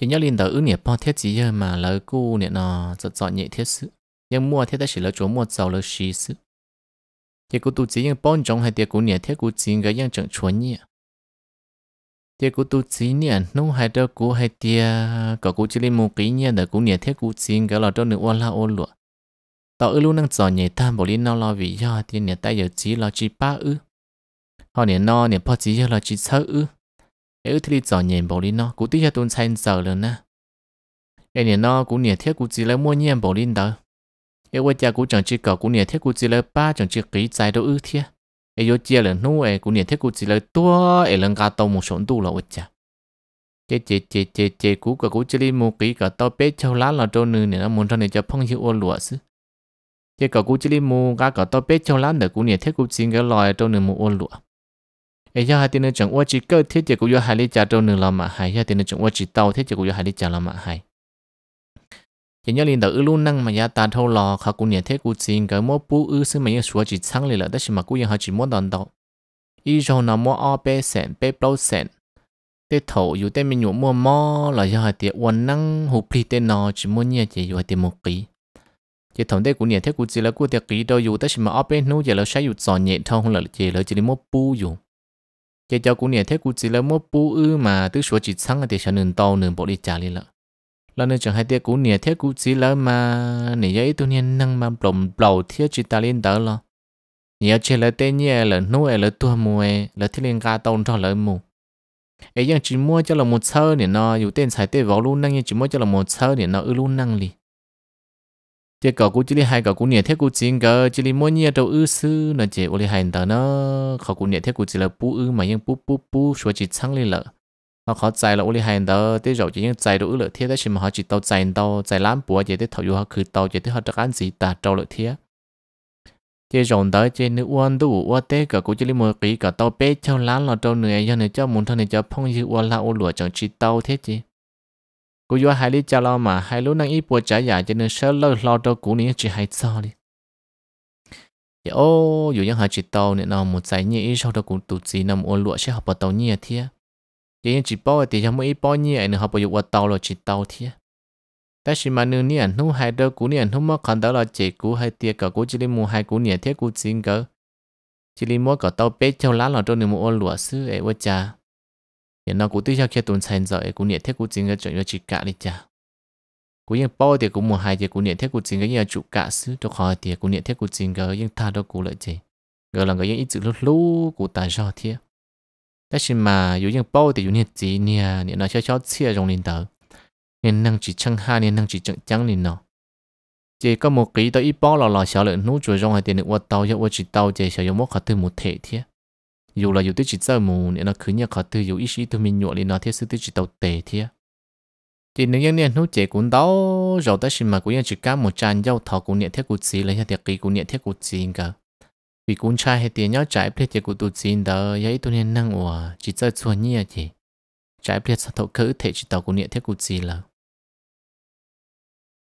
chị nhớ liền tờ ứ nhà bọn thiết gì giờ mà lấy cô nhà nó chọn chọn nhẹ thiết sự nhưng mua thiết ta chỉ là chỗ mua giàu là sự chị của tụi chị nhưng bọn trong hai tiệc của nhà thiết của chị cái nhưng chẳng chuẩn nhỉ thế cú tu chí nè nông hai đó cú hai tia có cú chỉ lên một ký nè để cú nè thế cú chín cái lò cho nữ oan la ôn lụa tao ư luôn năng giỏi nhảy tam bỏ lên nó lo vì do thì nè tay giờ chỉ lo chỉ ba ư họ nè no nè po chỉ giờ lo chi sáu ư ế thì giỏi nhảy bỏ lên nó cú tí cho tuân sai giờ rồi nè ế nè no cũng nè thế cú chỉ lấy mua nhiên bỏ lên đó ế quay cha cú chẳng chỉ có cú nè thế cú chỉ lấy ba chẳng chỉ ký trái đâu ư thiệt ấy yo chia lần nu ai cũng nhận thấy cũng chỉ là tua ấy lần cả tàu một số tu là vậy chế chế chế chế chế cú cả cú chỉ li một kỹ cả tàu bé châu lá là trâu nương này muốn cho này cho phong hiệu ô lụa chứ chế cả cú chỉ li một cả cả tàu bé châu lá nữa cũng nhận thấy cũng chỉ cái loài trâu nương một ô lụa ai giờ hai tiền chẳng ô chỉ cơ thiết chế cũng yo hai lý cha trâu nương là mà hai giờ tiền chẳng ô chỉ tàu thiết chế cũng yo hai lý cha là mà hai chỉ nhớ linh đầu ư luôn năng mà ya ta thâu lò khá cũng nhận thế cụ xin cái mỗi bú ư xứ mà ya sửa chỉ sáng lì là đó chỉ mà cụ cũng ยัง họ chỉ muốn đòn đầu ý rồi nó mua o bé sen bé bao sen tế thổ dù tế mình nhủ mua mò là do hai tiệt quần năng hụp pli tế nó chỉ muốn nhẹ chỉ do tiệt một ký chỉ thằng tế cụ nhẹ thế cụ chỉ là cụ tiệt kỹ đâu dù đó chỉ mà o bé nô giờ là sai dù giòn nhẹ thôi không là chỉ là chỉ đi mua bú dù chỉ cho cụ nhẹ thế cụ chỉ là mua bú ư mà tứ sửa chỉ sáng là tiệt sản nền tàu nền bộ đi trả lì lợ lần này chẳng hay tiếc cú nè thiết cú chỉ lỡ mà nè giấy tôi nên năng mà bồng bầu thiết chỉ ta lên đỡ lo nhớ chỉ là tên nhẹ là nuôi là tua mua là thiết lên cá tông cho lỡ mù ấy chẳng chỉ mua cho là một sơ nè nó dù tên xài tên vào luôn năng nhưng chỉ mua cho là một sơ nè nó ư luôn năng liền chỉ cậu cũng chỉ li hai cậu cũng nhẹ thế cũng chỉ cờ chỉ li mỗi nhẹ đầu ư sư nè chỉ ô li hai tờ nó cậu cũng nhẹ thế cũng chỉ là bú ư mà nhưng bú bú bú số chỉ sáng li lợ họ khó chạy là uli hành đó tới rồi chỉ những chạy đủ lượng thiết đấy chỉ mà họ chỉ tàu chạy tàu chạy lắm bùa vậy tới thầu dù họ cứ tàu vậy tới họ chắc ăn gì ta trâu lợi thiết chỉ rộng đó chỉ nữ uan đủ uan tế cả cũng chỉ lấy một kỹ cả tàu bé cho lá là trâu nửa do này cho muốn thân này cho phong như uan là uan lụa chẳng chỉ tàu thế chứ cô vua hai lý cha lo mà hai lúc năng ít bùa trả giả cho nên sợ lơ lo trâu cũ này chỉ hai sao đi dạ ô dù những hai chỉ tàu này nào một giải nhẹ sau đó cũng tụt gì nằm uan lụa sẽ học ở tàu nhẹ thiệt chỉ chỉ bao thì trong mỗi bao nhiêu anh học bảo tàu là chỉ tàu thiệt ta chỉ mà nương niên nu hai đứa cú niên nu mà còn đó là chỉ cú hai tiệt chỉ đi hai cú niên thiết cú xin cỡ chỉ đi mua cả tàu bé châu lá là cho nên mua lúa sư hiện nó cú tự cho kia tồn xanh rồi cú niên thiết cú xin cỡ chuyện chỉ cả đi cha cú yên bao thì cú mua hai thì cú niên thiết cú xin cỡ nhà chủ cả sư cho khỏi thì cú niên thiết cú xin cỡ yên tha đó cú lợi chỉ gọi là người yên chữ lúc lúc cú ta do thiệt 但是嘛，有人包的有点急呢，你那悄悄切容领导，你能只称哈，你能只整讲你呢？chỉ có một kỹ tới ít bao là là sợ lợn nuốt rồi rong hay tiền được quạt cho quạt chỉ chỉ sợ dùng mốt khát tư một thể thế dù là dù tới chỉ sợ mù nên nó cứ nhớ khát dù ít ít mình nhọ lên nó thế sự tới chỉ tàu tệ thế chỉ nếu như nên nuốt chỉ cũng đau rồi tới xin mà cũng chỉ cá một tràn dâu thọ cũng nhẹ thế cũng gì lấy theo kỹ cũng nhẹ cả vì cũng trai hay tiền nhớ trái ple chỉ của tụt xin đó vậy tôi nên nâng hòa chỉ chơi chuồn nhia chỉ trái ple sao thấu cỡ thể chỉ tàu của nhẹ thế của gì là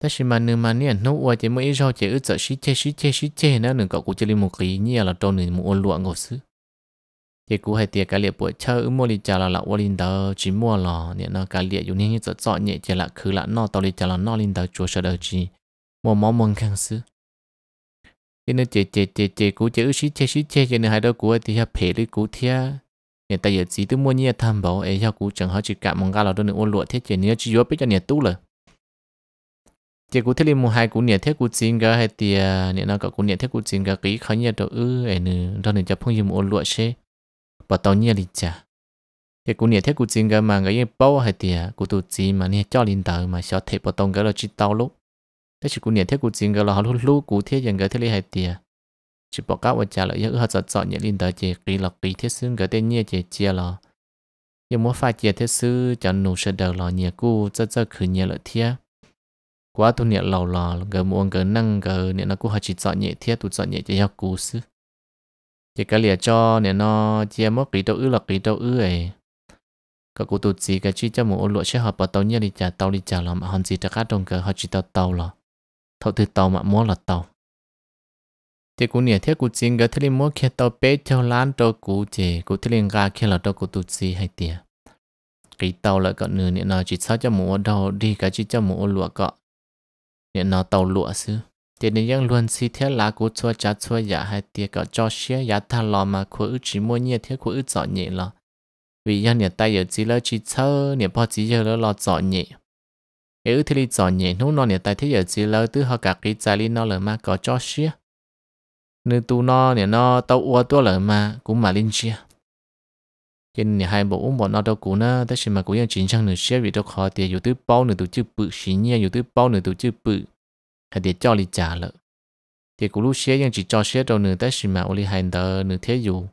tất chỉ mà nửa mà niệm nấu hòa chỉ mới rau chỉ ướt sợ xí chê xí chê xí chê nữa nửa cậu của chỉ lên một ký nhia là trâu nửa một ôn luận ngồi xứ chỉ cú hay tiền cái liệp buổi chơi ướm mua đi chả là lạ ủa lên đó chỉ mua lò niệm nó cái liệp dùng niệm như sợ sợ nhẹ chỉ là khứ là no tàu đi chả là no lên đó chùa sợ đời chỉ mua món mông khang xứ cho nên chế chế chế chế cú chế ước sĩ chế sĩ chế cho nên hai đứa cú thì ha phê đi cú thia nên tại giờ chỉ tôi mua nhiều tham bảo ấy ha cú chẳng hỏi chỉ cả mong gà là đôi nữa ôn lụa thế chế nữa chỉ vô biết cho nhiều tu rồi chế cú thế liền mua hai cú nhiều thế cú xin gà hai thì nhớ nó có cú nhiều thế cú xin gà kỹ khó nhớ đồ ư ấy nữa đó nên cho phong dùng ôn lụa xe bảo tao nhớ đi chả cái cú nhiều thế cú xin gà mà người bao hai thì cú tu xin mà nhớ cho linh tử mà sợ thế bảo tao gà là chỉ tao lúc thế chỉ cũng nhận thiết cũng chính cái là họ luôn luôn cũng thiết những cái thiết lý hay tiề chỉ bỏ các và trả lời những họ chọn chọn những linh đời chỉ kỳ lọc kỳ thiết xương cái tên nhẹ chỉ chia là nhưng muốn phải chia thiết sư cho nụ sẽ đầu là nhẹ cũ rất rất khử nhẹ lợi thiết quá tu nhẹ lầu là cái muốn cái năng cái nhẹ nó cũng họ chỉ chọn nhẹ thiết tu chọn nhẹ chỉ học cũ sư chỉ cái lìa cho nhẹ nó chia mất kỳ đâu ư là kỳ đâu ư ấy cái cụ tụt gì cái chi cho một ô lụa sẽ họ bỏ tàu nhẹ đi trả tàu đi trả là mà hòn gì tất cả đồng cái họ chỉ tàu tàu là thầu từ tàu mà mua là tàu thì cũng nhiều thế cũng chính cái thứ linh mua kia tàu bé cho lan tàu cũ chỉ cũng thế linh ga kia là tàu cũ tụt gì hay tiệt cái tàu là cậu nửa nó chỉ sao cho mua đầu đi cái chỉ cho mua lụa cọ nhớ nó tàu lụa xứ thì nên ยัง luôn si thế là cũng chua chả chua giả dạ hay tiệt cọ cho xe giả tha lò mà khu ư chỉ mua nhiều thế khu ư chọn nhẹ là vì nhân nhớ tay giờ chỉ là chỉ sao nhớ bao chỉ giờ là lo chọn nhẹ yếu thì lý giỏi nhẹ nô nó nè tại thế giờ chỉ lơ tứ họ cả cái trái lý nó lỡ mà có cho xia nên tu nó nè nó tàu ua tua lỡ mà cũng mà linh chia trên nè hai bộ uống bọn nó đâu cũ nó tất nhiên mà cũng ยัง chính sang nửa xia vì đâu khó thì dù tứ bao nửa tổ chức bự xin nhia dù tứ bao nửa tổ chức bự hay để cho lý trả lợ, thì cũng lúc chỉ cho xia đâu nửa tất nhiên mà ô lý hai tờ nửa thế dù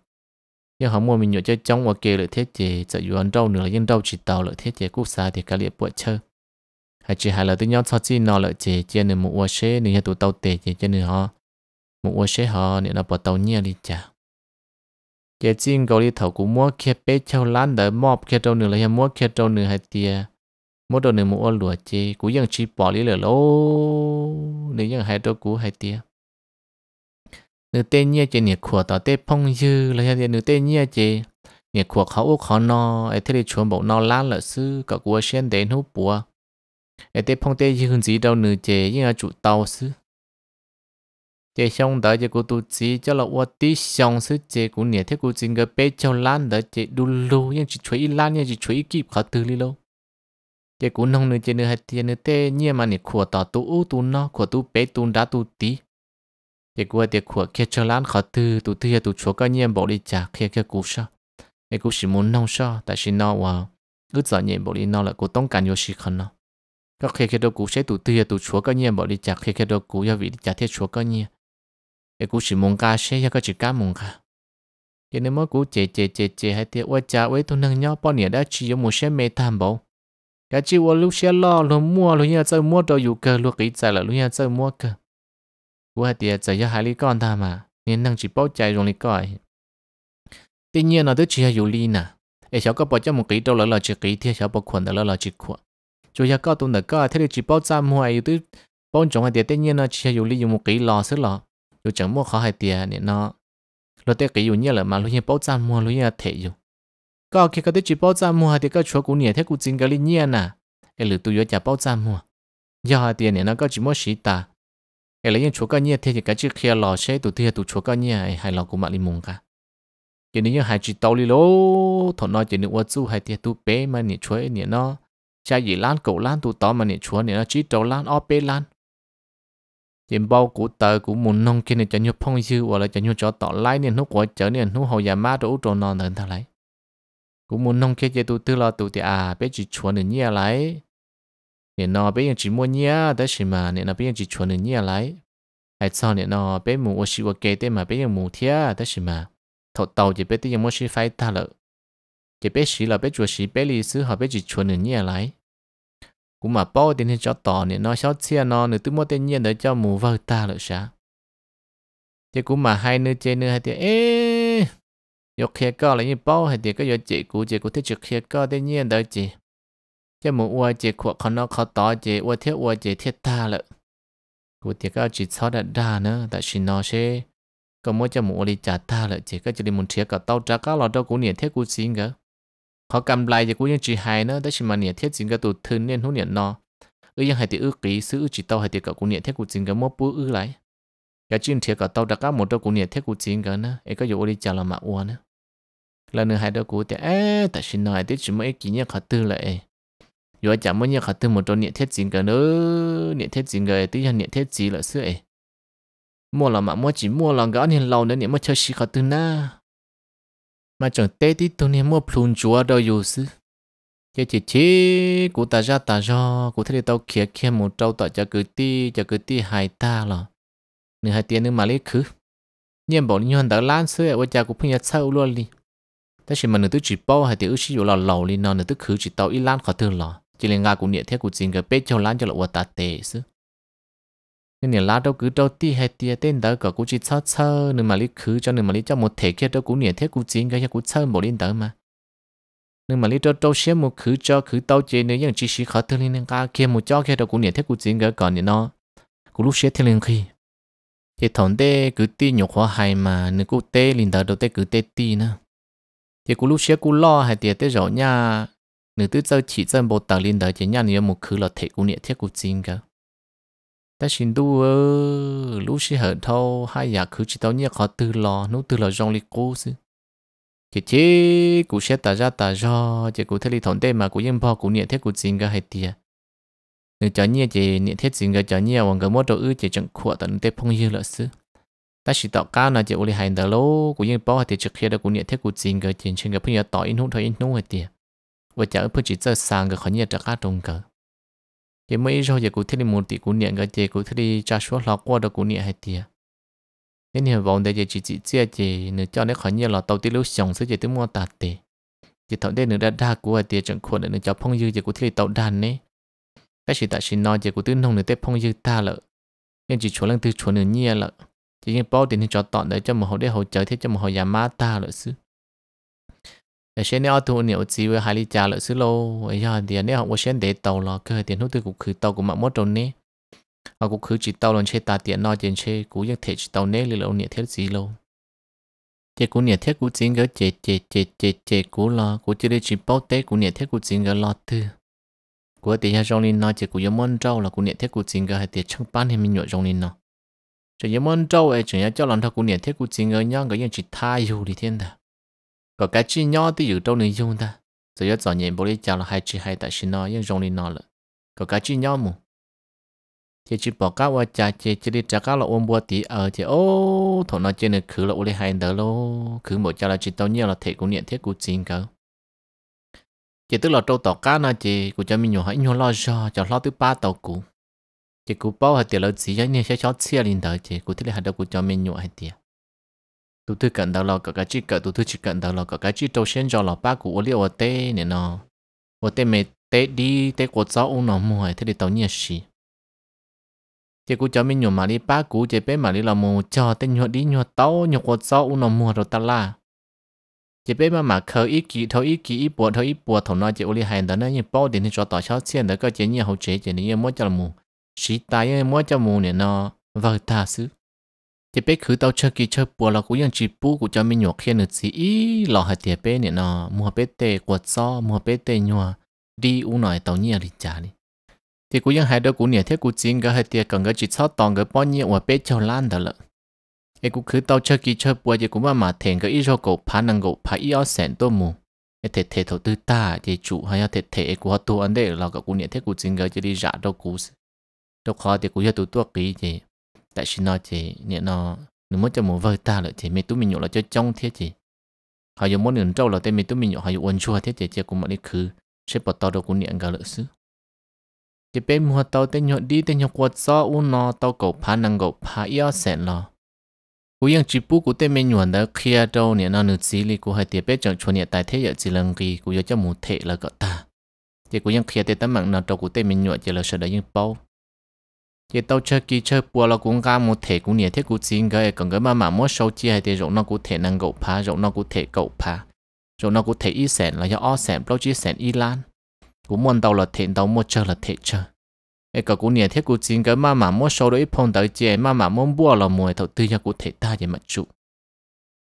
nhưng họ mua mình nhựa chơi trong và kề lợi thế chế sợ dù ăn đâu nửa là dân đâu chỉ tàu lợ thế chế quốc gia thì cả liệt bội chơi hay chỉ hay là tôi nhớ sau khi nó lại chế chỉ nên một ô xe nên tụ tàu tệ chế chỉ nên họ một ô xe họ nên nó bỏ tàu nhia đi chả chỉ chỉ cầu đi thầu cũng mua kẹp bé châu lan để mọp kẹp trâu nữa là mua kẹp trâu nữa hay tia mua đồ nữa một ô lụa chỉ cũng vẫn chỉ bỏ đi là lô nên vẫn hai trâu cũ hay tia nữ tên nhia chế nhiệt khủa tao tên phong dư là hay nữ tên nhia chế nhiệt khủa khó uống khó no ai thấy đi chuồng bộ no lan là sư cả cua sen đến hút bùa ở tế phong tế chỉ không chỉ đâu nữ chế nhưng ở chủ tàu sư chế xong đó chế của tu chỉ cho là qua tí xong sư chế của nhà thế của chính cái bé cho lan đó chế đu lù nhưng chỉ chuối lan nhưng chỉ chuối kịp khó từ đi lâu chế của nông nữa chế nữa hay chế nữa thế nhưng mà nè khổ tỏ tu u tu nó khổ tu bé tu đã tu tí chế của chế khổ kia cho lan khó từ tu thứ tu chúa cái nhiên bỏ đi trả kia kia cú sao cái cú chỉ muốn nông sao tại vì nó và cứ giờ nhiên bỏ đi nó là cú tông cảnh vô sự khăn nó ก็เคเคโดกูใช้ตุเตียตุชัวก็เนี่ยบอกดีจากเคเคโดกูยาวิจากเทียชัวก็เนี่ยเอกูสิมงกาใช้ยาก็จิก้ามงค่ะเดี๋ยวนี้มกูเจเจเจเจให้เตียว่าจะไว้ตัวนึงย่อป้อนเนี่ยได้ชิยมูเช่เมตามบ่ก็จีว่าลูกเช่ล่อลมมัวลูกเนี่ยจะมัวตัวอยู่เกลูกอีใจละลูกเนี่ยจะมัวเกกูให้เตียจะยาหายลีก่อนทามาเนี่ยนั่งจีเป้าใจตรงลีก่อยตีเนี่ยนเราตัวจีอยู่ลีน่ะไอเช้าก็ปอจะมงกีตัวแล้วเราจีกีเทียเช้าปอขวนแต่แล้วเราจีขวน cho yếu có tụi nó có thế thì chỉ bảo giám mua yêu tư bao trồng hay tiền tất nhiên nó chỉ yêu lý dùng một kỹ lò sức lò dù chẳng mua khó hay tiền nên nó lo tế kỹ dùng như là mà lo như bảo giám mua lo như thể dùng có khi có tới chỉ bao trăm mua thì có chúa cũng nhẹ thế cũng chính cái lý nhiên nè à. cái lửa tụi chả bảo giám mua giờ tiền này nó có chỉ mua xí ta ai lý nhiên chúa có nhẹ thế thì cái chiếc kia lò xe tụi kia tụi chúa có nhẹ hay lò cũng mà lim mùng cả chỉ này như hai chỉ tàu đi lô thọ nói chỉ nếu qua chú hai tiền tụi bé mà nhẹ chúa nhẹ nó cha gì lan cổ lan tụ tỏ mà nè chúa nè nó chỉ trâu lan o bê lan tiền bao cụ tờ cụ muốn nông kia nè cho nhau phong dư hoặc là cho nhau cho tỏ lái nè nút của chở nè nút hậu nhà má đồ trồn non thần thà lấy cụ muốn nông kia chơi tụ tư lo tụ thì à bé chỉ chúa nè nhia lấy nè nó bé chỉ mua nhia đó chỉ mà nè nó bé chỉ chúa nè nhia lấy hay sao nè nó bé muốn ô xí ô kê tê mà bé muốn thia đó chỉ mà thọ tàu chỉ bé tê muốn xí phải ta lợi chỉ bé sĩ là bé chùa sĩ bé lý sư họ bé chỉ chùa nữa nhẹ lại cũng mà bao đến thì cho tỏ nè nó xót xe nó nữa tôi mua tên nhiên để cho mù vào ta lợi xa thì cũng mà hai nữ chơi nữ hai tiền ê yo khe co là như bao hai tiền có yo chị cũ chị cũ thích chụp khe co tiền nhiên đó chị cho mù ua chị của con nó khó tỏ chị ua thiết ua chị thiết ta lợi cũ thì có chỉ xót đã đa nữa tại xin nó sẽ có mỗi cho mù đi trả ta lợi chị có chỉ đi muốn thiết cả tao trả cả lọ đâu cũng nhiệt thiết cũ xin cả khó cầm lại thì cũng như chỉ hài nữa đó chỉ mà niệm thiết chính cái tụ thân nên hữu niệm nó ư hai thì ư ký sư chỉ tao hai thì cậu cũng niệm thiết của chính cái mốt bú ư lại cái chuyện thiệt cả tao đã có một đôi cũng niệm thiết của chính cái nữa ấy có dụ đi chào là mà uo nữa là nửa hai đôi của thì ế tại xin nói thì chỉ mấy kỹ nhớ khả tư lại dù chả mấy nhớ khả tư một đôi niệm thiết chính cái nữa niệm thiết chính cái tí hơn thiết gì là sư ấy mua là mà mua chỉ mua là gõ nên lâu nữa niệm mất chơi xí khả tư na mà chẳng tê tí tôi niệm mua phun chúa đâu dù sư chế chị chị cụ ta ra ta do cụ thấy tao kia kia một trâu tỏa cho cứ ti cho cứ ti hai ta lò nửa hai tiếng nữa mà lấy khứ nhưng bảo nhau đã lan xưa ở cha cũng phải nhặt sau luôn đi ta chỉ mà nửa tức chỉ bao hai tiếng ước chỉ lò lầu đi nó nửa tức khứ chỉ tao ít lan khó thương lò chỉ lên ngà cũng niệm thế cụ chính cái bếp cho lan cho lọ ta tệ xứ nên nhà lá đâu cứ đâu ti hay ti tên đó cả cũng chỉ chớ chớ nên mà lý cứ cho nên mà lý cho một thể kia đâu cũng nhẹ thế cũng chính cái nhà cũng chớ một đến đó mà nên mà lý đâu đâu xem một cứ cho cứ đâu chế nếu những chỉ sĩ khó thương nên cả kia một cho kia đâu cũng nhẹ thế cũng chính cái còn nhẹ nó cũng lúc xem thiên liên khi thì thằng tê cứ ti nhục hóa hay mà nên cũng tê liền đó đâu tê cứ tê ti nữa thì cũng lúc xem cũng lo hay ti tê rõ nha nếu tự giờ chỉ dân bộ tờ liền đó thì nhà nếu một cứ là thể cũng nhẹ thế cũng chính cái ta xin đu ơ lũ sĩ hở thâu hai nhà cứ chỉ tao nhớ khó từ lò nú từ lò rong li cố sư chỉ chỉ cụ sẽ ta ra ta do chỉ cụ thế li thốn tê mà cụ yên bò cụ niệm thế cụ xin cái hai tiệt nếu cho nhẹ chỉ niệm thế xin cái cho nhẹ hoàng cái mốt đồ ư chỉ chẳng khuất tận tê phong như lỡ sư ta chỉ tạo cao là chỉ cụ li hành đó lô cụ yên bò hay tiệt trực khi đó cụ niệm thế cụ xin cái tiền trên cái phong nhà tỏ in hút thôi in nú hai tiệt và chả ở phương chỉ chơi sang cái khó nhẹ trả cá trong cờ chỉ mới rồi giờ cũng thấy một tỷ cũng niệm cái chỉ cũng thấy cha số lọ qua được cũng niệm hai tỷ nên hiện vọng đây chỉ chỉ chia chỉ nửa cho nên khởi nhiều là tàu tí lúc sống sẽ chỉ tới mua tạt tỷ chỉ thấu đây nửa đã đa của hai tỷ chẳng khuôn nửa cho phong dư giờ cũng thấy tàu đàn đấy cái sự tại sự nói giờ cũng tư nông nửa tết phong dư ta lợ nên chỉ chỗ lần tư chỗ nửa nhiều lợ chỉ những bao tiền thì cho tọn đấy cho một hồi để hỗ trợ thế cho một hồi nhà má ta lợ xứ để xem nếu thu nhiều chỉ với hai ly trà lợi xứ lô ấy giờ thì nếu học qua để tàu là cơ tiền hút từ cục khử tàu của mạng mốt trốn nè và cục khử chỉ tàu lần chơi tà tiền no tiền chơi cú giấc thể tàu nè lì lâu nhiệt thiết gì lô chỉ cú nhiệt thiết cú chính gỡ chè chè chè chè chè cú là cú chỉ để chỉ bao tế cú nhiệt thiết cú chính gỡ lo tư cú tiền nhà trong linh nó chỉ cú giống món trâu là cú nhiệt thiết cú chính gỡ hai tiền chẳng bán hay mình nhộn trong linh nó chỉ giống món trâu ấy chỉ nhà cho lần thao cú nhiệt thiết cú chính gỡ nhau gỡ những chỉ thay dù đi thiên ta có cái chi nhỏ thì giữ trong này dùng ta rồi giờ dọn bố đi chào là hai chi hai tại xin nó nhưng dùng đi nó lợ có cái chi nhỏ mù chỉ chỉ bỏ cá qua chả chỉ chỉ đi chả cá là ôm bùa tí ở ờ, chỉ ô thằng nó trên này khứ là ô đi hai đứa lô khứ một chả là chỉ tao nhiều là thể cũng nhận thế cũng chín cơ chỉ tức là trâu tàu cá na chỉ của cho mình nhiều hãy nhiều lo cho cho lo thứ ba tàu cũ chỉ cú bao hạt tiền là gì vậy nè sẽ cho chia lên đó chỉ cú thế là hạt đâu của cho mình nhiều hạt tiền tụt thứ cận đầu lò cả cái chi cỡ tụt thứ chỉ cận đầu lò cả cái chi đầu sen cho lò ba của liệu ở tê nè nó ở tê mày tê đi tê quật cháu ông nó mua thế đi tàu nhớ gì chỉ cú cho mình nhổ mà đi ba cú chỉ bé mà đi là mua cho tê nhổ đi nhổ tàu nhổ quật cháu ông nó mua rồi ta la chỉ bé mà mà khờ ý kỹ thôi ý kỹ ý bùa thôi ý bùa thằng nó chỉ uli hàng đó nó như bao điện thì cho tao sáu xiên đó cái chỉ như hậu chế chỉ như mua cho mua sĩ tài mua cho mua nè nó vợ ta xứ thì bé cứ tao chơi kỹ chơi bùa là cũng ยัง chỉ bù của cho mình nhọ khi nữa chỉ ý lò hạt tiệp bé này nọ, mua bé tê quạt so mua bé tê nhọ đi u nói tao nhia đi trả đi thì hai đứa cũng nhẹ thế cũng chính cái hạt tiệp cần cái chỉ sao toàn cái bao nhiêu mà bé cho lan đó lợ ấy cũng cứ tao chơi kỹ chơi bùa thì cũng mà mà thèn cái ít cho cậu phá năng cậu phá ý áo sẹn tôi mù ấy thể thể thầu tư ta thì chủ hay là thể thể của họ tu anh đấy là cái cũng nhẹ thế cũng chính cái chỉ đi giả đâu cũng đâu khó thì cũng giờ tu tu kỹ gì tại sao nói chỉ nên nó nếu muốn cho một vợ ta là chỉ mình tụi mình nhậu là cho trong thế chỉ họ dùng món nướng trâu là tên mình tụi mình nhậu họ dùng uốn chua thế chỉ chỉ cùng mọi đi khứ sẽ bỏ tao đâu cũng niệm cả lợi xứ chỉ bên mua tao tên nhậu đi tên nhậu quạt gió u nó tao cầu phá năng cầu phá yếu sẹn lo cú yên chỉ bú của tên mình nhậu đã kia đâu niệm nó nửa xí li cú hai tiệp bé chẳng chuẩn niệm tại thế giờ chỉ lần kỳ cú giờ cho một thể là gọi ta chỉ cú yên kia tên tấm mạng nào trâu của tên mình nhậu chỉ là sợ đã như bao ye tao chơi kí chơi bùa là cũng ga một thể cũng nhẹ thiết cũng chính cái còn cái mà mà mua sâu chia hay thì rộng nó cũng thể năng cậu phá rộng nó cũng thể cậu phá rộng nó cũng thể y sẹn là do o sẹn bao chi sẹn y lan cũng muốn tao là thể tao mua chơi là thể chơi cái còn cũng nhẹ thiết cũng chính cái mà mà mua sâu đấy phong tới chơi mà mà muốn bùa là mua thầu tư cho cũng thể ta vậy mà chủ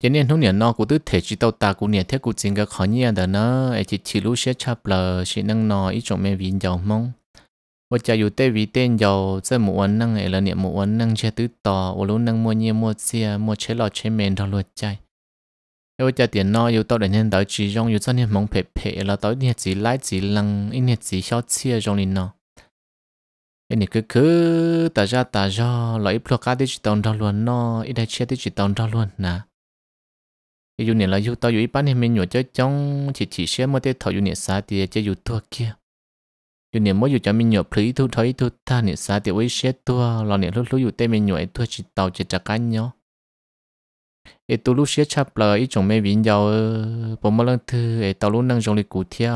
cho nên hôm nay nó cũng tự thể chỉ tao ta cũng nhẹ thiết cũng chính cái khó nhẹ đó nó chỉ chỉ lúc sẽ chập lờ sẽ năng nó ít trong mẹ viên dầu mong 我家有对微店有这么晚弄诶了，你么晚弄些都到，我拢弄么捏么些，么吃老吃面头落在。我家电脑有到人家到只用，有这呢忙皮皮了，到呢只来只弄，一呢只小吃用哩呢。一呢个个大家大家，老一破家的去当到乱呢，一台车的去当到乱呐。有呢了，有到有一般呢没有这种，只只些么的头有呢啥的，这有多些。อยู่เนี่ยมื่อยู่จะมีหยอพลีทุกทอยทุกท่าเนี่ยสาธิตไว้เช็ดตัวเราเนี่ยรู้รู้อยู่เต็มหน่วยตัวจิตเตาจะจักกันเนาะไอตัวรู้เช็ดชับเลยอีจงไม่วิ่งยาวผมมาเรื่องเธอไอตัวรู้นั่งจงเลยกูเที่ยว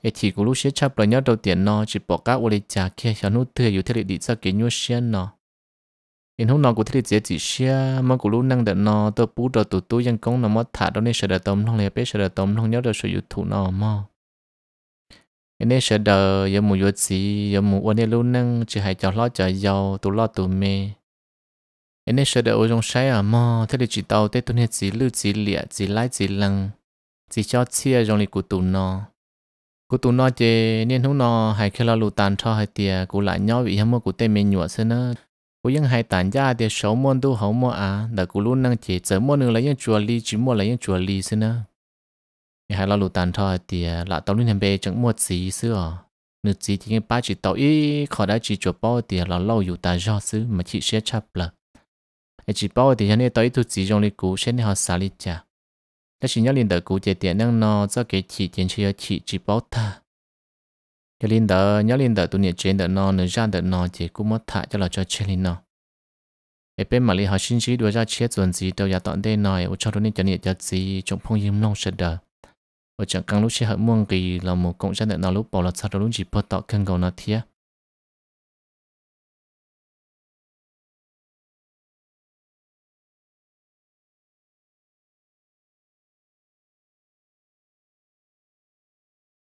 ไอที่กูรู้เช็ดชับเลยเนี่ยเราเตียนเนาะจิตบอกก้าวเลยจากแค่ฉันนู้เธออยู่ที่ดิสักเกี่ยนเชียนเนาะเอ็นห้องนอนกูที่ดิเจจิเชียมันกูรู้นั่งเดินเนาะตัวปูตัวตัวยังกงนอมัดถาดเราเนี่ยเสด็จตมท้องเลยไปเสด็จตมท้องเนี่ยเราสวยอยู่ถูกเนาะมั้ง nên sợ đờ giờ mù vô gì giờ mù ôn luôn năng chỉ hay cho lo cho giàu tu lo tu mê nên sợ đờ ở trong sai à mò thế thì chỉ tàu tết tuần hết gì lưu gì lịa gì lái gì lăng chỉ cho chia trong lịch của tụ nó của tụ nó chê nên hôm nó hay khi lo lụt tàn cho hay tiề của lại nhau vì hâm mộ của tê mê nhụa xưa nữa của những hai tàn gia thì sáu môn tu hậu mò à đã của luôn năng chỉ chở môn nữa là những chùa ly chỉ môn là những chùa ly xưa nữa nhà hai lo lụt tàn thôi thì là tàu lên hàng bè chẳng mua gì xưa nữ chỉ thì cái ba chỉ tàu ý khỏi đã chỉ chuột bao thì là lâu dù ta do xứ mà chị sẽ chấp là ai chỉ bao thì hắn ấy tới thu chỉ trong lịch cũ sẽ họ xả lịch cha ta chỉ nhớ liên đời cũ chế tiền năng nó do cái chỉ tiền chơi chị chỉ bao ta nhớ liên đời nhớ liên đời tụi nhiệt trên đời nó nữ ra đời nó chỉ cũng mất thả cho là cho chơi liên nó ai bên mà lý họ xin chỉ đuổi ra chết chuẩn gì đâu ya tọn đây nói ô cho tụi nhiệt cho nhiệt cho gì phong yếm nông sẽ đời ở chẳng càng lúc sẽ hận muôn kỳ là một cộng sản nào lúc bỏ là sao đó lúc chỉ bắt tọt khen cầu nó thiệt